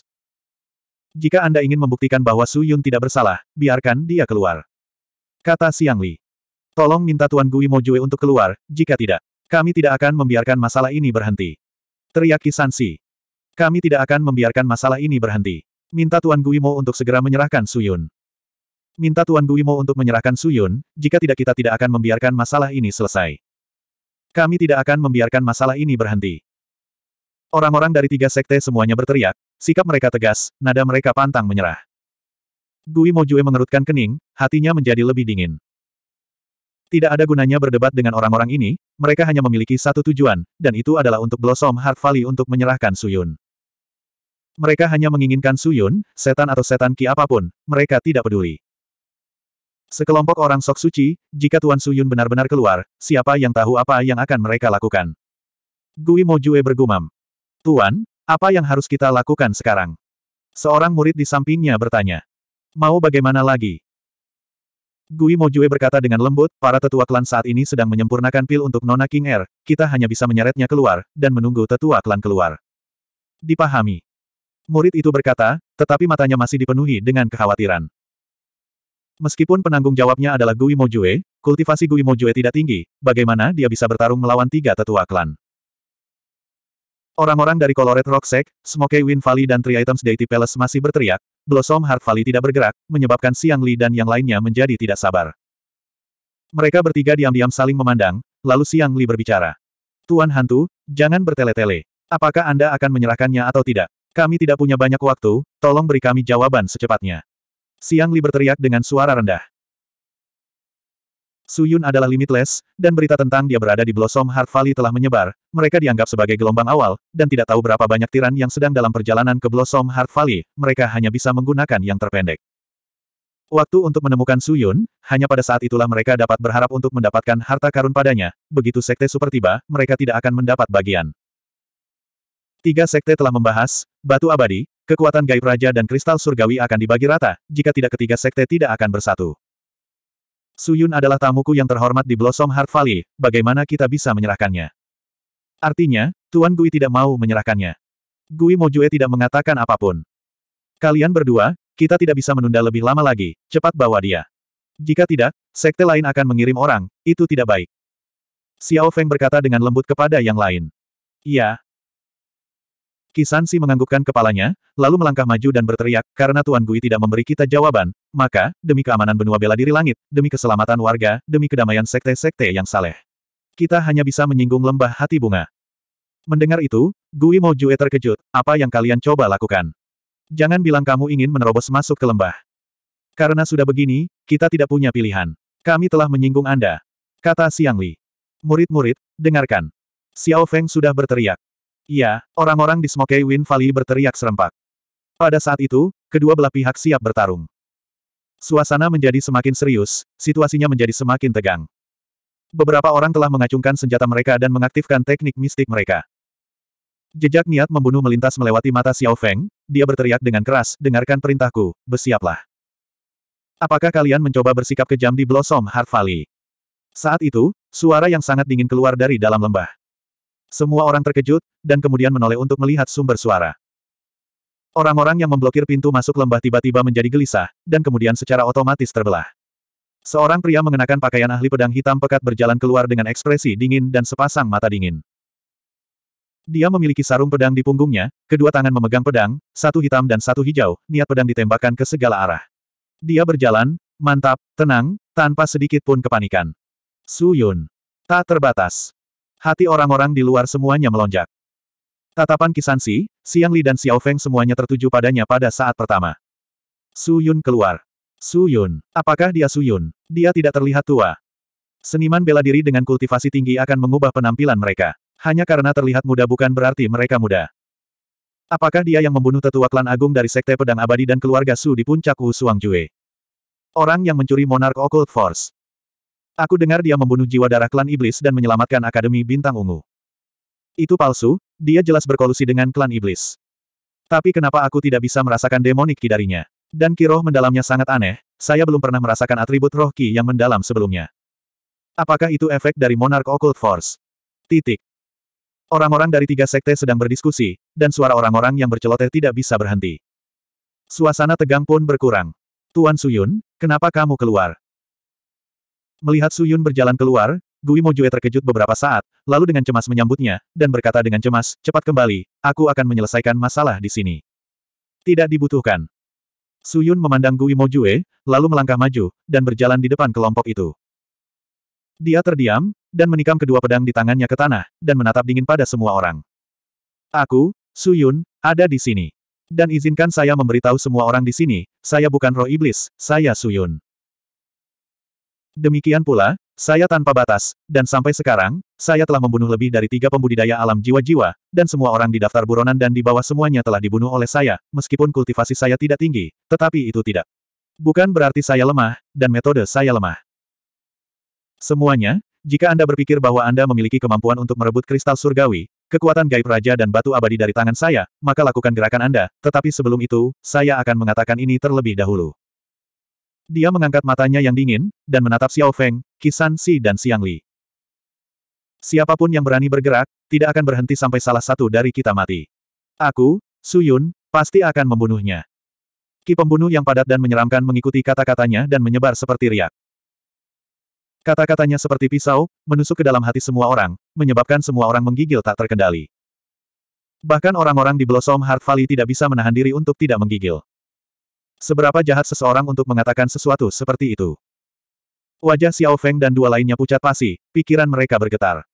Jika Anda ingin membuktikan bahwa Suyun tidak bersalah, biarkan dia keluar. Kata Xiang Li. Tolong minta Tuan Gui Mojue untuk keluar, jika tidak, kami tidak akan membiarkan masalah ini berhenti. Teriak Kisansi. Kami tidak akan membiarkan masalah ini berhenti. Minta Tuan Guimo untuk segera menyerahkan Suyun. Minta Tuan Guimo untuk menyerahkan Suyun, jika tidak kita tidak akan membiarkan masalah ini selesai. Kami tidak akan membiarkan masalah ini berhenti. Orang-orang dari tiga sekte semuanya berteriak, sikap mereka tegas, nada mereka pantang menyerah. Gui Mojue mengerutkan kening, hatinya menjadi lebih dingin. Tidak ada gunanya berdebat dengan orang-orang ini, mereka hanya memiliki satu tujuan, dan itu adalah untuk Blossom Heart Valley untuk menyerahkan Suyun. Mereka hanya menginginkan Suyun, setan atau setan ki apapun, mereka tidak peduli. Sekelompok orang sok suci, jika Tuan Suyun benar-benar keluar, siapa yang tahu apa yang akan mereka lakukan? Gui Mojue bergumam. Tuan, apa yang harus kita lakukan sekarang? Seorang murid di sampingnya bertanya. Mau bagaimana lagi? Gui Mojue berkata dengan lembut, para tetua klan saat ini sedang menyempurnakan pil untuk Nona King Air, er. kita hanya bisa menyeretnya keluar, dan menunggu tetua klan keluar. Dipahami. Murid itu berkata, tetapi matanya masih dipenuhi dengan kekhawatiran. Meskipun penanggung jawabnya adalah Gui Mojue, kultivasi Gui Mojue tidak tinggi, bagaimana dia bisa bertarung melawan tiga tetua klan? Orang-orang dari Colored Rock Smokey Smoke Wind Valley dan Three Items Deity Palace masih berteriak, Blossom Heart Valley tidak bergerak, menyebabkan Siang Li dan yang lainnya menjadi tidak sabar. Mereka bertiga diam-diam saling memandang, lalu Siang Li berbicara. Tuan Hantu, jangan bertele-tele. Apakah Anda akan menyerahkannya atau tidak? Kami tidak punya banyak waktu, tolong beri kami jawaban secepatnya. Siang Li berteriak dengan suara rendah. Suyun adalah limitless, dan berita tentang dia berada di Blossom Heart Valley telah menyebar, mereka dianggap sebagai gelombang awal, dan tidak tahu berapa banyak tiran yang sedang dalam perjalanan ke Blossom Heart Valley, mereka hanya bisa menggunakan yang terpendek. Waktu untuk menemukan Suyun, hanya pada saat itulah mereka dapat berharap untuk mendapatkan harta karun padanya, begitu Sekte Super tiba, mereka tidak akan mendapat bagian. Tiga Sekte telah membahas, Batu Abadi, kekuatan gaib raja dan kristal surgawi akan dibagi rata, jika tidak ketiga Sekte tidak akan bersatu. Suyun adalah tamuku yang terhormat di Blossom Heart Valley, bagaimana kita bisa menyerahkannya? Artinya, Tuan Gui tidak mau menyerahkannya. Gui Mojue tidak mengatakan apapun. Kalian berdua, kita tidak bisa menunda lebih lama lagi, cepat bawa dia. Jika tidak, sekte lain akan mengirim orang, itu tidak baik. Xiao Feng berkata dengan lembut kepada yang lain. Iya, Kisansi menganggukkan kepalanya, lalu melangkah maju dan berteriak, karena Tuan Gui tidak memberi kita jawaban, maka, demi keamanan benua bela diri langit, demi keselamatan warga, demi kedamaian sekte-sekte yang saleh. Kita hanya bisa menyinggung lembah hati bunga. Mendengar itu, Gui Mo Jue terkejut, apa yang kalian coba lakukan? Jangan bilang kamu ingin menerobos masuk ke lembah. Karena sudah begini, kita tidak punya pilihan. Kami telah menyinggung Anda. Kata Siang Li. Murid-murid, dengarkan. Xiao Feng sudah berteriak. Iya, orang-orang di Smokey Wind Valley berteriak serempak. Pada saat itu, kedua belah pihak siap bertarung. Suasana menjadi semakin serius, situasinya menjadi semakin tegang. Beberapa orang telah mengacungkan senjata mereka dan mengaktifkan teknik mistik mereka. Jejak niat membunuh melintas melewati mata Xiao Feng, dia berteriak dengan keras, dengarkan perintahku, bersiaplah. Apakah kalian mencoba bersikap kejam di Blossom Heart Valley? Saat itu, suara yang sangat dingin keluar dari dalam lembah. Semua orang terkejut, dan kemudian menoleh untuk melihat sumber suara. Orang-orang yang memblokir pintu masuk lembah tiba-tiba menjadi gelisah, dan kemudian secara otomatis terbelah. Seorang pria mengenakan pakaian ahli pedang hitam pekat berjalan keluar dengan ekspresi dingin dan sepasang mata dingin. Dia memiliki sarung pedang di punggungnya, kedua tangan memegang pedang, satu hitam dan satu hijau, niat pedang ditembakkan ke segala arah. Dia berjalan, mantap, tenang, tanpa sedikit pun kepanikan. Su Yun. Tak terbatas. Hati orang-orang di luar semuanya melonjak. Tatapan Kisansi, Siang Li dan Xiao Feng semuanya tertuju padanya pada saat pertama. Su Yun keluar. Su Yun. Apakah dia Su Yun? Dia tidak terlihat tua. Seniman bela diri dengan kultivasi tinggi akan mengubah penampilan mereka. Hanya karena terlihat muda bukan berarti mereka muda. Apakah dia yang membunuh tetua klan agung dari Sekte Pedang Abadi dan keluarga Su di puncak Wu Suang Jue? Orang yang mencuri Monark Occult Force. Aku dengar dia membunuh jiwa darah klan iblis dan menyelamatkan Akademi Bintang Ungu. Itu palsu, dia jelas berkolusi dengan klan iblis. Tapi kenapa aku tidak bisa merasakan demonik ki darinya? Dan ki roh mendalamnya sangat aneh, saya belum pernah merasakan atribut roh ki yang mendalam sebelumnya. Apakah itu efek dari Monarch Occult Force? Titik. Orang-orang dari tiga sekte sedang berdiskusi, dan suara orang-orang yang berceloteh tidak bisa berhenti. Suasana tegang pun berkurang. Tuan Suyun, kenapa kamu keluar? Melihat Su Yun berjalan keluar, Gui Mojue terkejut beberapa saat, lalu dengan cemas menyambutnya, dan berkata dengan cemas, cepat kembali, aku akan menyelesaikan masalah di sini. Tidak dibutuhkan. Su Yun memandang Gui Mojue, lalu melangkah maju, dan berjalan di depan kelompok itu. Dia terdiam, dan menikam kedua pedang di tangannya ke tanah, dan menatap dingin pada semua orang. Aku, Su Yun, ada di sini. Dan izinkan saya memberitahu semua orang di sini, saya bukan roh iblis, saya Su Yun. Demikian pula, saya tanpa batas, dan sampai sekarang, saya telah membunuh lebih dari tiga pembudidaya alam jiwa-jiwa, dan semua orang di daftar buronan dan di bawah semuanya telah dibunuh oleh saya, meskipun kultivasi saya tidak tinggi, tetapi itu tidak. Bukan berarti saya lemah, dan metode saya lemah. Semuanya, jika Anda berpikir bahwa Anda memiliki kemampuan untuk merebut kristal surgawi, kekuatan gaib raja dan batu abadi dari tangan saya, maka lakukan gerakan Anda, tetapi sebelum itu, saya akan mengatakan ini terlebih dahulu. Dia mengangkat matanya yang dingin, dan menatap Xiao Feng, Kisan Si dan Xiang Li. Siapapun yang berani bergerak, tidak akan berhenti sampai salah satu dari kita mati. Aku, Su Yun, pasti akan membunuhnya. Ki pembunuh yang padat dan menyeramkan mengikuti kata-katanya dan menyebar seperti riak. Kata-katanya seperti pisau, menusuk ke dalam hati semua orang, menyebabkan semua orang menggigil tak terkendali. Bahkan orang-orang di Blossom Heart Valley tidak bisa menahan diri untuk tidak menggigil. Seberapa jahat seseorang untuk mengatakan sesuatu seperti itu? Wajah Xiao Feng dan dua lainnya pucat pasi, pikiran mereka bergetar.